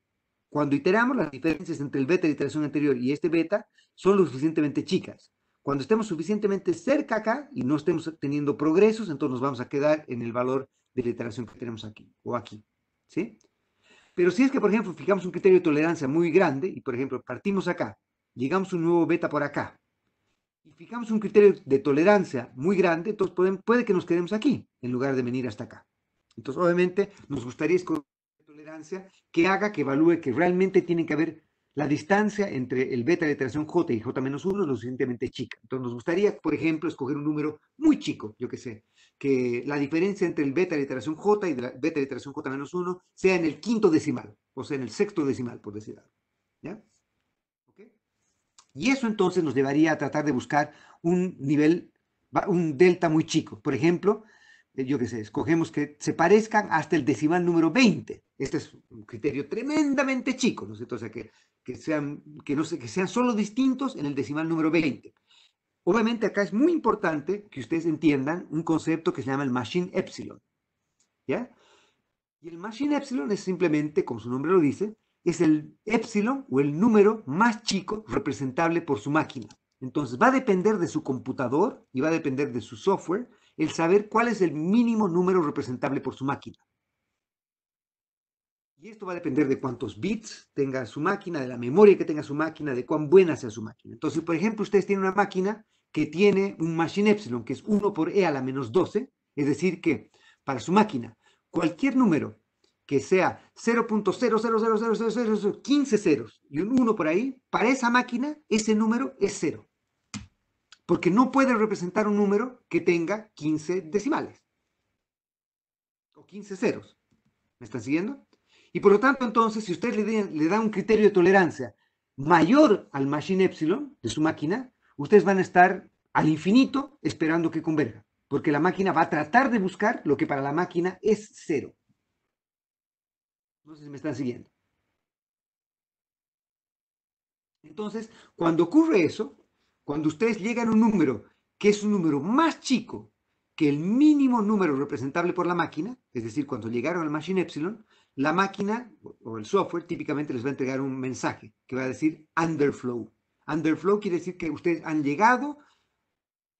cuando iteramos las diferencias entre el beta de iteración anterior y este beta son lo suficientemente chicas. Cuando estemos suficientemente cerca acá y no estemos teniendo progresos, entonces nos vamos a quedar en el valor de la iteración que tenemos aquí o aquí. ¿sí? Pero si es que, por ejemplo, fijamos un criterio de tolerancia muy grande y, por ejemplo, partimos acá, llegamos un nuevo beta por acá, y fijamos un criterio de tolerancia muy grande, entonces pueden, puede que nos quedemos aquí en lugar de venir hasta acá. Entonces, obviamente, nos gustaría escoger tolerancia que haga, que evalúe que realmente tiene que haber la distancia entre el beta de iteración j y j-1 lo suficientemente chica. Entonces, nos gustaría, por ejemplo, escoger un número muy chico, yo que sé, que la diferencia entre el beta de iteración j y el beta de iteración j-1 sea en el quinto decimal, o sea, en el sexto decimal, por decir algo. ¿Ya? Y eso entonces nos llevaría a tratar de buscar un nivel, un delta muy chico. Por ejemplo, eh, yo qué sé, escogemos que se parezcan hasta el decimal número 20. Este es un criterio tremendamente chico, ¿no es cierto? O sea, que, que, sean, que, no sé, que sean solo distintos en el decimal número 20. Obviamente acá es muy importante que ustedes entiendan un concepto que se llama el machine epsilon. ¿Ya? Y el machine epsilon es simplemente, como su nombre lo dice, es el epsilon o el número más chico representable por su máquina. Entonces va a depender de su computador y va a depender de su software el saber cuál es el mínimo número representable por su máquina. Y esto va a depender de cuántos bits tenga su máquina, de la memoria que tenga su máquina, de cuán buena sea su máquina. Entonces, por ejemplo, ustedes tienen una máquina que tiene un machine epsilon, que es 1 por e a la menos 12, es decir que para su máquina, cualquier número que sea 15 ceros y un 1 por ahí, para esa máquina ese número es cero. Porque no puede representar un número que tenga 15 decimales o 15 ceros. ¿Me están siguiendo? Y por lo tanto, entonces, si usted le, da un criterio de tolerancia mayor al machine epsilon de su máquina, ustedes van a estar al infinito esperando que converga. porque la máquina va a tratar de buscar lo que para la máquina es cero. No me están siguiendo. Entonces, cuando ocurre eso, cuando ustedes llegan a un número que es un número más chico que el mínimo número representable por la máquina, es decir, cuando llegaron al machine epsilon, la máquina o el software típicamente les va a entregar un mensaje que va a decir underflow. Underflow quiere decir que ustedes han llegado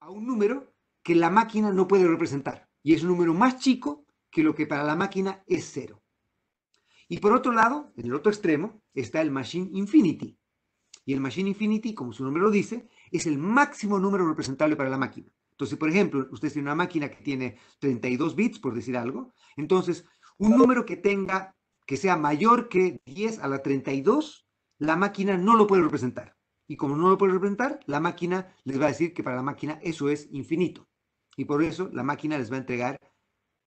a un número que la máquina no puede representar y es un número más chico que lo que para la máquina es cero. Y por otro lado, en el otro extremo, está el Machine Infinity. Y el Machine Infinity, como su nombre lo dice, es el máximo número representable para la máquina. Entonces, por ejemplo, usted tiene una máquina que tiene 32 bits, por decir algo. Entonces, un número que tenga, que sea mayor que 10 a la 32, la máquina no lo puede representar. Y como no lo puede representar, la máquina les va a decir que para la máquina eso es infinito. Y por eso la máquina les va a entregar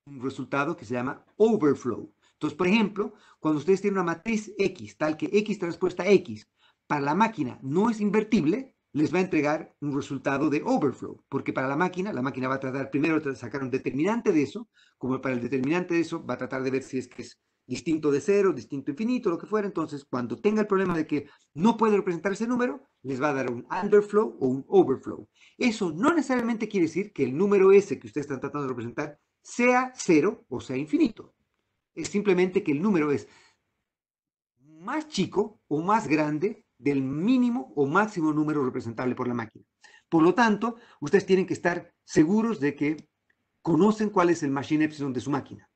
un resultado que se llama overflow. Entonces, por ejemplo, cuando ustedes tienen una matriz X, tal que X transpuesta X, para la máquina no es invertible, les va a entregar un resultado de overflow, porque para la máquina, la máquina va a tratar primero de sacar un determinante de eso, como para el determinante de eso va a tratar de ver si es que es distinto de cero, distinto infinito, lo que fuera, entonces cuando tenga el problema de que no puede representar ese número, les va a dar un underflow o un overflow. Eso no necesariamente quiere decir que el número ese que ustedes están tratando de representar sea cero o sea infinito simplemente que el número es más chico o más grande del mínimo o máximo número representable por la máquina. Por lo tanto, ustedes tienen que estar seguros de que conocen cuál es el machine epsilon de su máquina.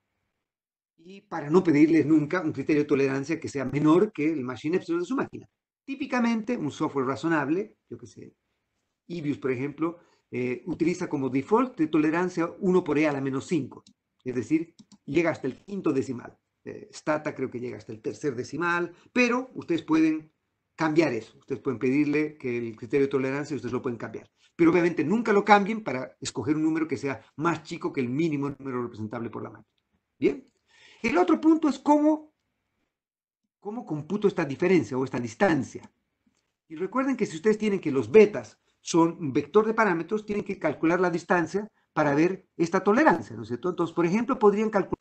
Y para no pedirles nunca un criterio de tolerancia que sea menor que el machine epsilon de su máquina. Típicamente, un software razonable, yo que sé, Ibius, por ejemplo, eh, utiliza como default de tolerancia 1 por E a la menos 5. Es decir, llega hasta el quinto decimal. Eh, stata creo que llega hasta el tercer decimal, pero ustedes pueden cambiar eso. Ustedes pueden pedirle que el criterio de tolerancia, ustedes lo pueden cambiar. Pero obviamente nunca lo cambien para escoger un número que sea más chico que el mínimo número representable por la máquina. Bien. El otro punto es cómo, cómo computo esta diferencia o esta distancia. Y recuerden que si ustedes tienen que los betas son un vector de parámetros, tienen que calcular la distancia para ver esta tolerancia, ¿no es cierto? Entonces, por ejemplo, podrían calcular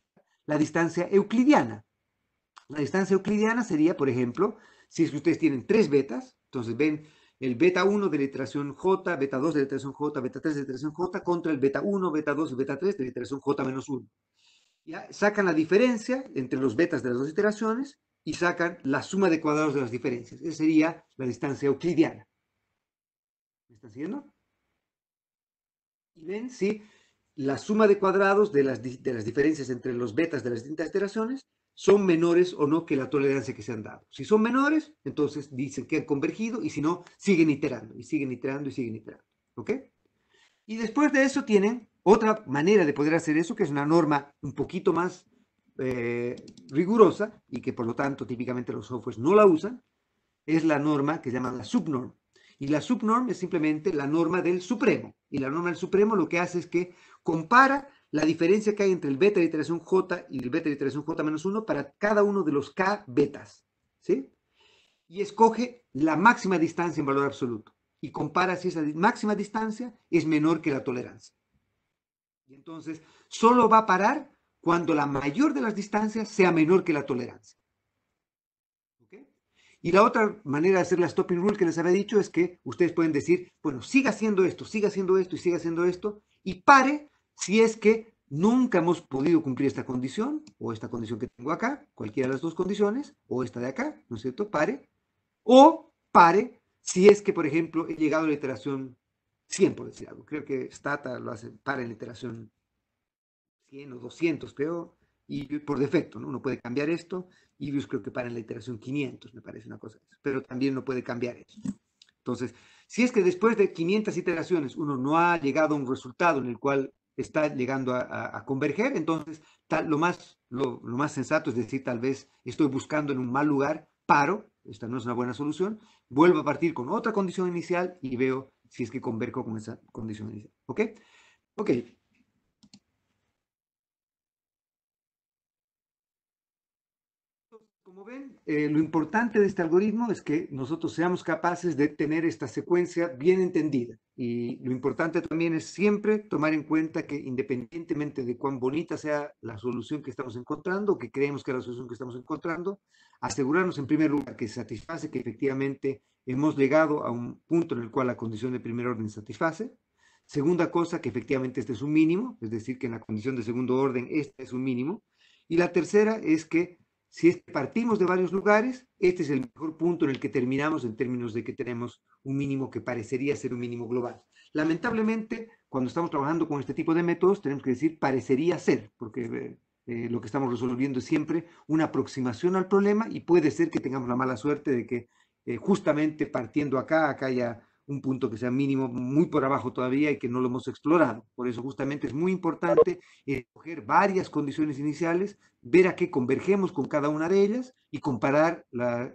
la distancia euclidiana. La distancia euclidiana sería, por ejemplo, si es que ustedes tienen tres betas, entonces ven el beta 1 de la iteración J, beta 2 de la iteración J, beta 3 de la iteración J, contra el beta 1, beta 2 y beta 3 de la iteración J menos 1. Sacan la diferencia entre los betas de las dos iteraciones y sacan la suma de cuadrados de las diferencias. Esa sería la distancia euclidiana. ¿Me están siguiendo? Y ven, sí, la suma de cuadrados de las, de las diferencias entre los betas de las distintas iteraciones son menores o no que la tolerancia que se han dado. Si son menores, entonces dicen que han convergido y si no, siguen iterando y siguen iterando y siguen iterando. ¿Ok? Y después de eso tienen otra manera de poder hacer eso, que es una norma un poquito más eh, rigurosa y que por lo tanto típicamente los softwares no la usan, es la norma que se llama la subnorm. Y la subnorm es simplemente la norma del supremo. Y la norma del supremo lo que hace es que compara la diferencia que hay entre el beta de iteración j y el beta de iteración j menos 1 para cada uno de los k betas, ¿sí? Y escoge la máxima distancia en valor absoluto y compara si esa máxima distancia es menor que la tolerancia. Y entonces, solo va a parar cuando la mayor de las distancias sea menor que la tolerancia. Y la otra manera de hacer la stopping rule que les había dicho es que ustedes pueden decir, bueno, siga haciendo esto, siga haciendo esto y siga haciendo esto, y pare si es que nunca hemos podido cumplir esta condición, o esta condición que tengo acá, cualquiera de las dos condiciones, o esta de acá, ¿no es cierto? Pare, o pare si es que, por ejemplo, he llegado a la iteración 100, por decir algo. Creo que Stata lo hace para en la iteración 100 o 200, creo, y por defecto, ¿no? Uno puede cambiar esto, yo creo que para en la iteración 500, me parece una cosa, pero también no puede cambiar eso. Entonces, si es que después de 500 iteraciones uno no ha llegado a un resultado en el cual está llegando a, converger. Entonces, tal, lo, más, lo, más sensato es decir, tal vez estoy buscando en un mal lugar, paro, esta no es una buena solución, vuelvo a partir con otra condición inicial y veo si es que convergo con esa condición inicial. ¿Ok? Ok, Eh, lo importante de este algoritmo es que nosotros seamos capaces de tener esta secuencia bien entendida. Y lo importante también es siempre tomar en cuenta que independientemente de cuán bonita sea la solución que estamos encontrando, que creemos que es la solución que estamos encontrando, asegurarnos en primer lugar que satisface, que efectivamente hemos llegado a un punto en el cual la condición de primer orden satisface. Segunda cosa, que efectivamente este es un mínimo, es decir, que en la condición de segundo orden este es un mínimo. Y la tercera es que si partimos de varios lugares, este es el mejor punto en el que terminamos en términos de que tenemos un mínimo que parecería ser un mínimo global. Lamentablemente, cuando estamos trabajando con este tipo de métodos, tenemos que decir parecería ser, porque eh, eh, lo que estamos resolviendo es siempre una aproximación al problema y puede ser que tengamos la mala suerte de que eh, justamente partiendo acá, acá haya un punto que sea mínimo, muy por abajo todavía y que no lo hemos explorado. Por eso justamente es muy importante escoger varias condiciones iniciales, ver a qué convergemos con cada una de ellas y comparar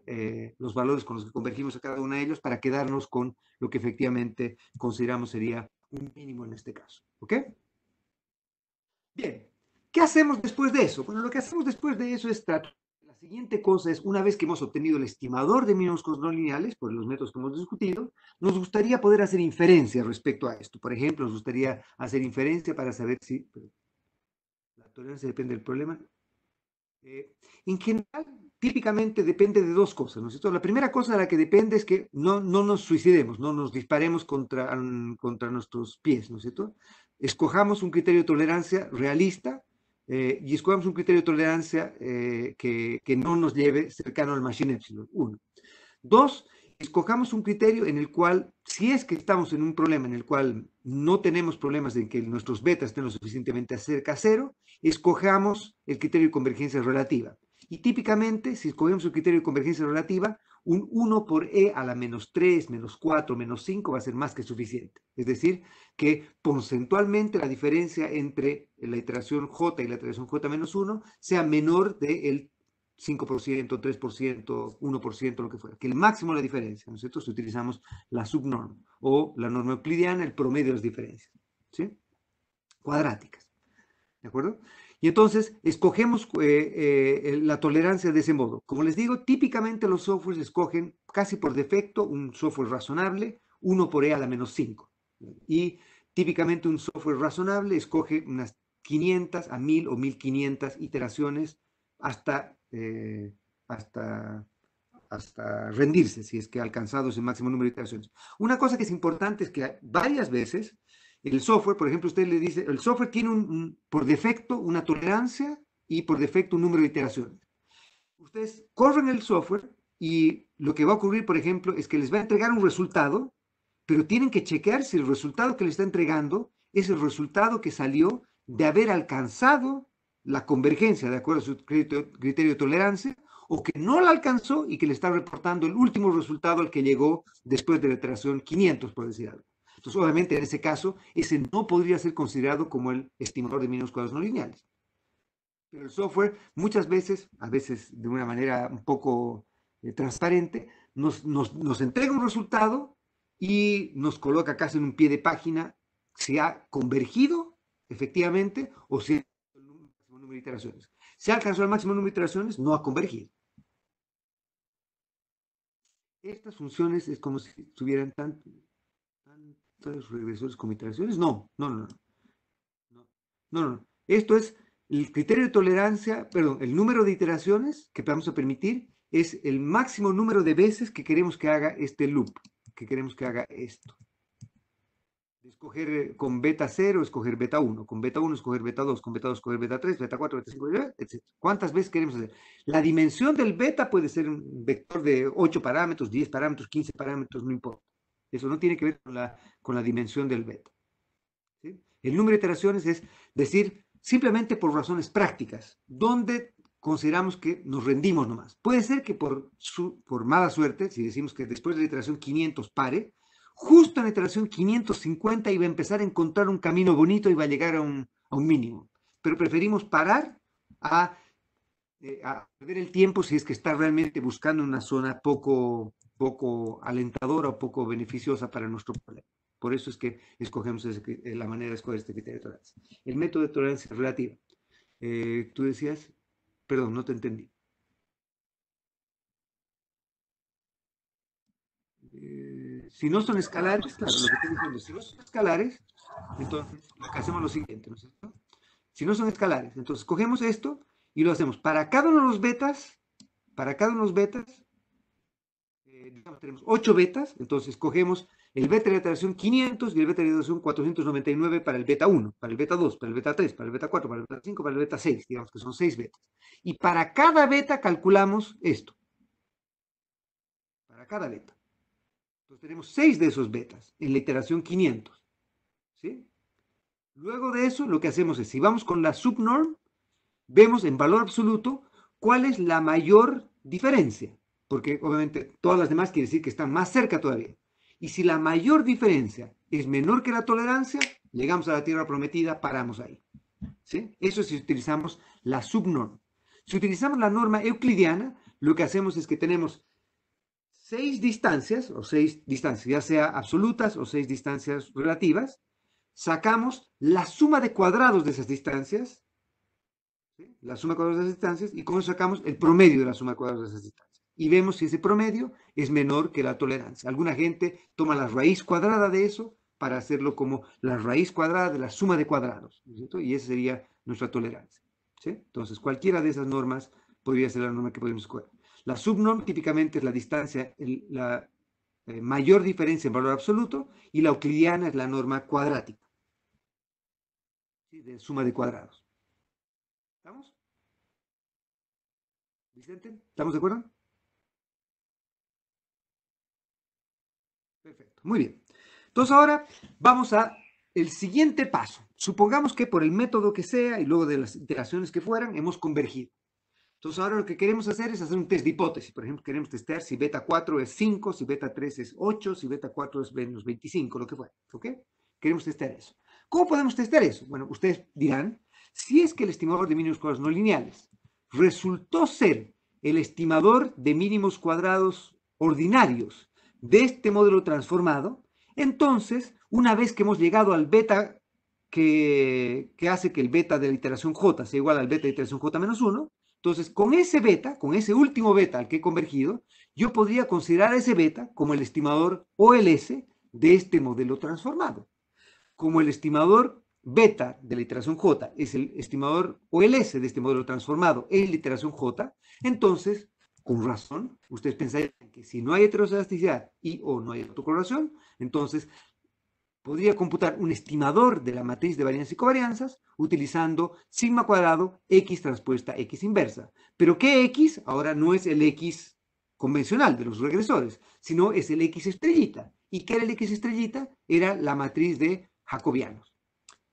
eh, los valores con los que convergimos a cada una de ellas para quedarnos con lo que efectivamente consideramos sería un mínimo en este caso. ¿Ok? Bien. ¿Qué hacemos después de eso? Bueno, lo que hacemos después de eso es tratar siguiente cosa es, una vez que hemos obtenido el estimador de mínimos no lineales, por los métodos que hemos discutido, nos gustaría poder hacer inferencia respecto a esto. Por ejemplo, nos gustaría hacer inferencia para saber si... La tolerancia depende del problema. Eh, en general, típicamente depende de dos cosas, ¿no es cierto? La primera cosa de la que depende es que no, no nos suicidemos, no nos disparemos contra, contra nuestros pies, ¿no es cierto? Escojamos un criterio de tolerancia realista, eh, y escojamos un criterio de tolerancia eh, que, no nos lleve cercano al machine epsilon, uno. Dos, escojamos un criterio en el cual, si es que estamos en un problema en el cual no tenemos problemas en que nuestros betas estén lo suficientemente cerca a cero, escojamos el criterio de convergencia relativa. Y típicamente, si escogemos el criterio de convergencia relativa, un 1 por e a la menos 3, menos 4, menos 5 va a ser más que suficiente. Es decir, que porcentualmente la diferencia entre la iteración j y la iteración j menos 1 sea menor del 5%, 3%, 1%, lo que fuera. Que el máximo de la diferencia, ¿no es cierto? Si utilizamos la subnorma o la norma euclidiana, el promedio de las diferencias, ¿sí? Cuadráticas, ¿de acuerdo? Y entonces escogemos eh, eh, la tolerancia de ese modo. Como les digo, típicamente los softwares escogen casi por defecto un software razonable, 1 por E a la menos 5. Y típicamente un software razonable escoge unas 500 a 1000 o 1500 iteraciones hasta, eh, hasta, hasta rendirse, si es que ha alcanzado ese máximo número de iteraciones. Una cosa que es importante es que varias veces el software, por ejemplo, usted le dice, el software tiene un, por defecto una tolerancia y por defecto un número de iteraciones. Ustedes corren el software y lo que va a ocurrir, por ejemplo, es que les va a entregar un resultado, pero tienen que chequear si el resultado que le está entregando es el resultado que salió de haber alcanzado la convergencia de acuerdo a su criterio, criterio de tolerancia o que no la alcanzó y que le está reportando el último resultado al que llegó después de la iteración 500, por decir algo. Entonces, obviamente, en ese caso, ese no podría ser considerado como el estimador de mínimos cuadrados no lineales. Pero el software muchas veces, a veces de una manera un poco eh, transparente, nos, entrega un resultado y nos coloca casi en un pie de página si ha convergido efectivamente o si ha alcanzado el máximo número de iteraciones. Si ha alcanzado el máximo número de iteraciones, no ha convergido. Estas funciones es como si estuvieran tanto, entonces, regresores con iteraciones, no, no, no, no. No, no, no. Esto es el criterio de tolerancia, perdón, el número de iteraciones que vamos a permitir es el máximo número de veces que queremos que haga este loop, que queremos que haga esto. Escoger eh, con beta 0, escoger beta 1, con beta 1, escoger beta 2, con beta 2, escoger beta 3, beta 4, beta 5, etc. ¿Cuántas veces queremos hacer? La dimensión del beta puede ser un vector de 8 parámetros, 10 parámetros, 15 parámetros, no importa. Eso no tiene que ver con la, con la dimensión del beta. El número de iteraciones es decir, simplemente por razones prácticas, donde consideramos que nos rendimos nomás. Puede ser que por, su, por mala suerte, si decimos que después de la iteración 500 pare, justo en la iteración 550 iba a empezar a encontrar un camino bonito y va a llegar a un, mínimo. Pero preferimos parar a, eh, a perder el tiempo si es que está realmente buscando una zona poco, poco alentadora, o poco beneficiosa para nuestro problema. Por eso es que escogemos eh, la manera de escoger este criterio de tolerancia. El método de tolerancia relativa. Eh, tú decías, perdón, no te entendí. Eh, si no son escalares, claro, lo que estoy diciendo, si no son escalares, entonces hacemos lo siguiente, ¿no es cierto? Si no son escalares, entonces cogemos esto y lo hacemos para cada uno de los betas, para cada uno de los betas, tenemos 8 betas, entonces cogemos el beta de la iteración 500 y el beta de la iteración 499 para el beta 1, para el beta 2, para el beta 3, para el beta 4, para el beta 5, para el beta 6, digamos que son 6 betas. Y para cada beta calculamos esto. Para cada beta. Entonces tenemos 6 de esos betas en la iteración 500. Luego de eso, lo que hacemos es, si vamos con la subnorm, vemos en valor absoluto cuál es la mayor diferencia porque obviamente todas las demás quiere decir que están más cerca todavía. Y si la mayor diferencia es menor que la tolerancia, llegamos a la tierra prometida, paramos ahí. ¿Sí? Eso si utilizamos la subnorma. Si utilizamos la norma euclidiana, lo que hacemos es que tenemos seis distancias, o seis distancias, ya sea absolutas o seis distancias relativas, sacamos la suma de cuadrados de esas distancias, la suma de cuadrados de esas distancias, y con eso sacamos el promedio de la suma de cuadrados de esas distancias y vemos si ese promedio es menor que la tolerancia. Alguna gente toma la raíz cuadrada de eso para hacerlo como la raíz cuadrada de la suma de cuadrados, Y esa sería nuestra tolerancia. Entonces, cualquiera de esas normas podría ser la norma que podemos escoger. La subnorm típicamente es la distancia, la eh, mayor diferencia en valor absoluto, y la euclidiana es la norma cuadrática, de suma de cuadrados. ¿Estamos? ¿Vicente? ¿Estamos de acuerdo? muy bien. Entonces ahora vamos a el siguiente paso. Supongamos que por el método que sea y luego de las iteraciones que fueran, hemos convergido. Entonces ahora lo que queremos hacer es hacer un test de hipótesis. Por ejemplo, queremos testear si beta 4 es 5, si beta 3 es 8, si beta 4 es menos 25, lo que fuera. ¿Ok? Queremos testear eso. ¿Cómo podemos testear eso? Bueno, ustedes dirán, si es que el estimador de mínimos cuadrados no lineales resultó ser el estimador de mínimos cuadrados ordinarios de este modelo transformado, entonces, una vez que hemos llegado al beta que, hace que el beta de la iteración j sea igual al beta de iteración j menos 1, entonces con ese beta, con ese último beta al que he convergido, yo podría considerar ese beta como el estimador OLS de este modelo transformado. Como el estimador beta de la iteración j es el estimador OLS de este modelo transformado en la iteración j, entonces con razón, ustedes pensarían que si no hay heteroscedasticidad y o no hay autocoloración, entonces podría computar un estimador de la matriz de varianzas y covarianzas utilizando sigma cuadrado x transpuesta x inversa. Pero ¿qué x? Ahora no es el x convencional de los regresores, sino es el x estrellita. ¿Y qué era el x estrellita? Era la matriz de jacobianos.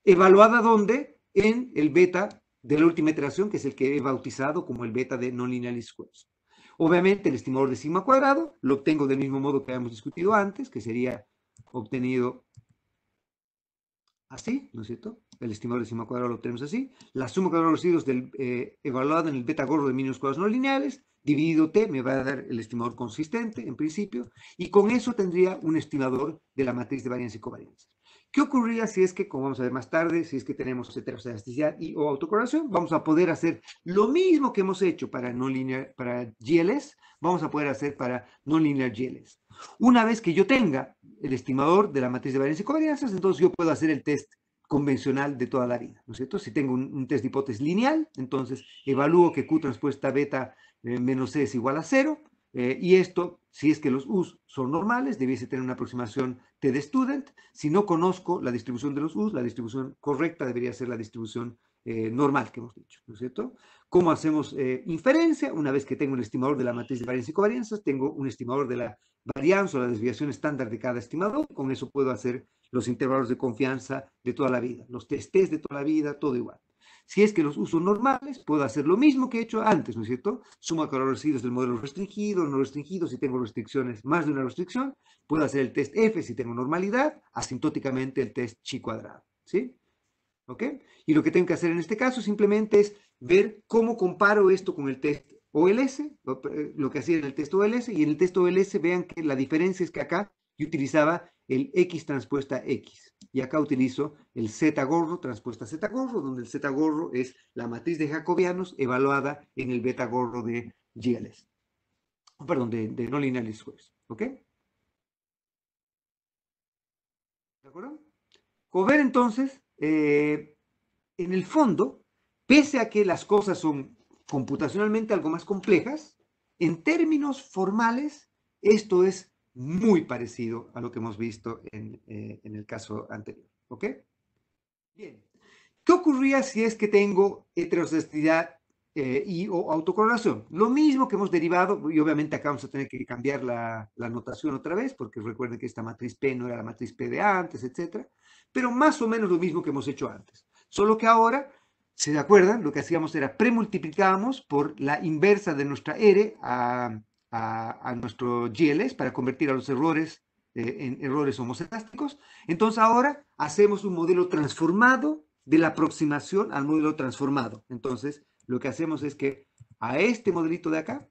¿Evaluada dónde? En el beta de la última iteración, que es el que he bautizado como el beta de non squares. Obviamente el estimador de sigma cuadrado lo obtengo del mismo modo que habíamos discutido antes, que sería obtenido así, ¿no es cierto? El estimador de sigma cuadrado lo obtenemos así. La suma cuadrada de los residuos del, eh, evaluada en el beta gorro de mínimos cuadrados no lineales, dividido t, me va a dar el estimador consistente, en principio, y con eso tendría un estimador de la matriz de varianza y covarianza. ¿Qué ocurría si es que, como vamos a ver más tarde, si es que tenemos heteroselasticidad y o autocorrelación, vamos a poder hacer lo mismo que hemos hecho para no linear, para GLS, vamos a poder hacer para no linear GLS. Una vez que yo tenga el estimador de la matriz de variancias y covarianzas, entonces yo puedo hacer el test convencional de toda la vida, ¿no es cierto? Si tengo un, test de hipótesis lineal, entonces evalúo que Q transpuesta beta eh, menos C es igual a cero, eh, y esto, si es que los U's son normales, debiese tener una aproximación T de student. Si no conozco la distribución de los U's, la distribución correcta debería ser la distribución eh, normal que hemos dicho, ¿no es cierto? ¿Cómo hacemos eh, inferencia? Una vez que tengo un estimador de la matriz de varianza y covarianzas, tengo un estimador de la varianza o la desviación estándar de cada estimador, con eso puedo hacer los intervalos de confianza de toda la vida, los test de toda la vida, todo igual. Si es que los uso normales, puedo hacer lo mismo que he hecho antes, ¿no es cierto? Sumo calor residuos del modelo restringido, no restringido, si tengo restricciones, más de una restricción, puedo hacer el test F si tengo normalidad, asintóticamente el test chi cuadrado, ¿sí? ¿Ok? Y lo que tengo que hacer en este caso simplemente es ver cómo comparo esto con el test OLS, eh, lo que hacía en el test OLS, y en el test OLS vean que la diferencia es que acá yo utilizaba el X transpuesta X. Y acá utilizo el Z gorro transpuesta Z gorro, donde el Z gorro es la matriz de jacobianos evaluada en el beta gorro de GLS. Perdón, de, de no lineales pues, ¿Ok? ¿De acuerdo? entonces, eh, en el fondo, pese a que las cosas son computacionalmente algo más complejas, en términos formales, esto es muy parecido a lo que hemos visto en, eh, en el caso anterior. ¿Ok? Bien. ¿Qué ocurría si es que tengo heteroscedasticidad eh, y o autocorrelación? Lo mismo que hemos derivado, y obviamente acá vamos a tener que cambiar la, la notación otra vez, porque recuerden que esta matriz P no era la matriz P de antes, etcétera, pero más o menos lo mismo que hemos hecho antes. Solo que ahora ¿Se acuerdan? Lo que hacíamos era premultiplicábamos por la inversa de nuestra R a, a, nuestro GLS para convertir a los errores eh, en errores homocelásticos. Entonces ahora hacemos un modelo transformado de la aproximación al modelo transformado. Entonces lo que hacemos es que a este modelito de acá,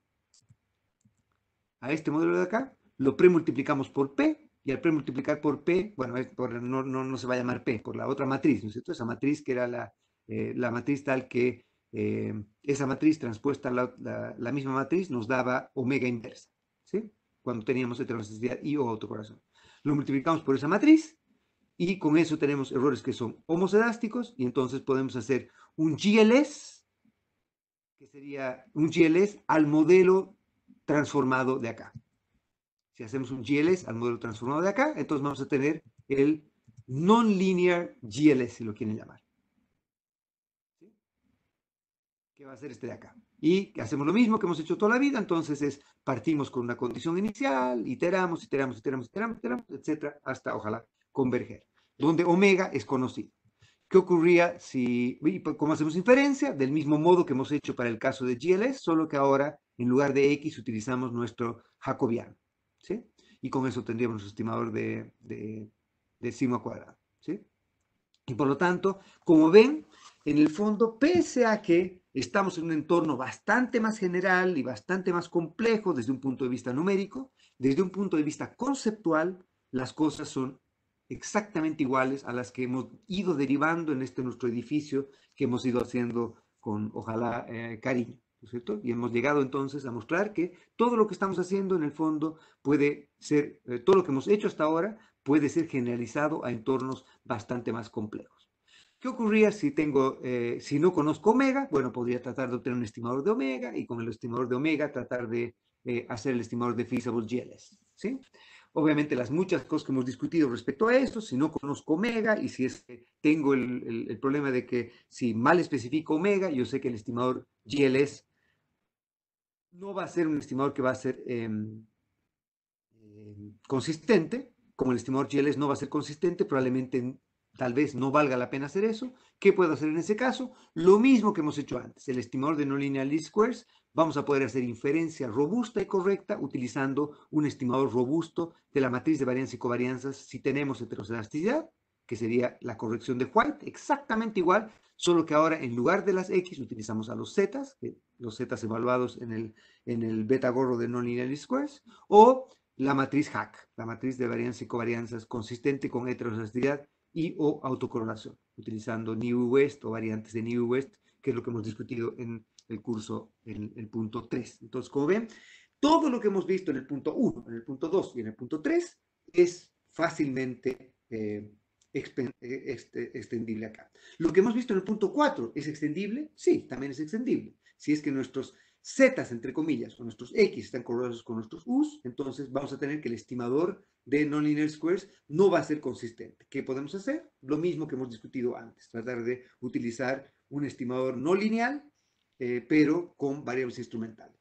a este modelo de acá, lo premultiplicamos por P y al premultiplicar por P, bueno, no, se va a llamar P, por la otra matriz, ¿no es cierto? Esa matriz que era la, eh, la matriz tal que eh, esa matriz transpuesta a la, misma matriz nos daba omega inversa, ¿sí? cuando teníamos heterosensibilidad y o corazón, Lo multiplicamos por esa matriz y con eso tenemos errores que son homocedásticos y entonces podemos hacer un GLS, que sería un GLS al modelo transformado de acá. Si hacemos un GLS al modelo transformado de acá, entonces vamos a tener el non-linear GLS, si lo quieren llamar. que va a ser este de acá. Y hacemos lo mismo que hemos hecho toda la vida, entonces es partimos con una condición inicial, iteramos, iteramos, iteramos, iteramos, etcétera, hasta ojalá converger, donde omega es conocido. ¿Qué ocurría si, pues, cómo hacemos inferencia? Del mismo modo que hemos hecho para el caso de GLS, solo que ahora en lugar de X utilizamos nuestro jacobiano, ¿sí? Y con eso tendríamos nuestro estimador de, de, de sigma cuadrado, ¿sí? Y por lo tanto, como ven, en el fondo, pese a que Estamos en un entorno bastante más general y bastante más complejo desde un punto de vista numérico. Desde un punto de vista conceptual, las cosas son exactamente iguales a las que hemos ido derivando en este nuestro edificio que hemos ido haciendo con, ojalá, eh, cariño. Y hemos llegado entonces a mostrar que todo lo que estamos haciendo en el fondo puede ser, eh, todo lo que hemos hecho hasta ahora puede ser generalizado a entornos bastante más complejos ocurría si, tengo, eh, si no conozco omega? Bueno, podría tratar de obtener un estimador de omega y con el estimador de omega tratar de eh, hacer el estimador de feasible GLS. ¿sí? Obviamente las muchas cosas que hemos discutido respecto a eso, si no conozco omega y si tengo el, problema de que si mal especifico omega, yo sé que el estimador GLS no va a ser un estimador que va a ser em, em, consistente, como el estimador GLS no va a ser consistente, probablemente Tal vez no valga la pena hacer eso. ¿Qué puedo hacer en ese caso? Lo mismo que hemos hecho antes. El estimador de no lineal least squares. Vamos a poder hacer inferencia robusta y correcta utilizando un estimador robusto de la matriz de varianza y covarianzas si tenemos heteroscedasticidad que sería la corrección de White, exactamente igual, solo que ahora en lugar de las X utilizamos a los Z, los Z evaluados en el, en el beta gorro de no lineal least squares, o la matriz HAC. la matriz de varianza y covarianzas consistente con heteroscedasticidad y o autocorrelación, utilizando New West o variantes de New West, que es lo que hemos discutido en el curso, en el punto 3. Entonces, como ven, todo lo que hemos visto en el punto 1, en el punto 2 y en el punto 3 es fácilmente eh, eh, este, extendible acá. Lo que hemos visto en el punto 4, ¿es extendible? Sí, también es extendible. Si es que nuestros zetas, entre comillas, con nuestros x están correlados con nuestros u, entonces vamos a tener que el estimador de nonlinear squares no va a ser consistente. ¿Qué podemos hacer? Lo mismo que hemos discutido antes, tratar de utilizar un estimador no lineal, eh, pero con variables instrumentales.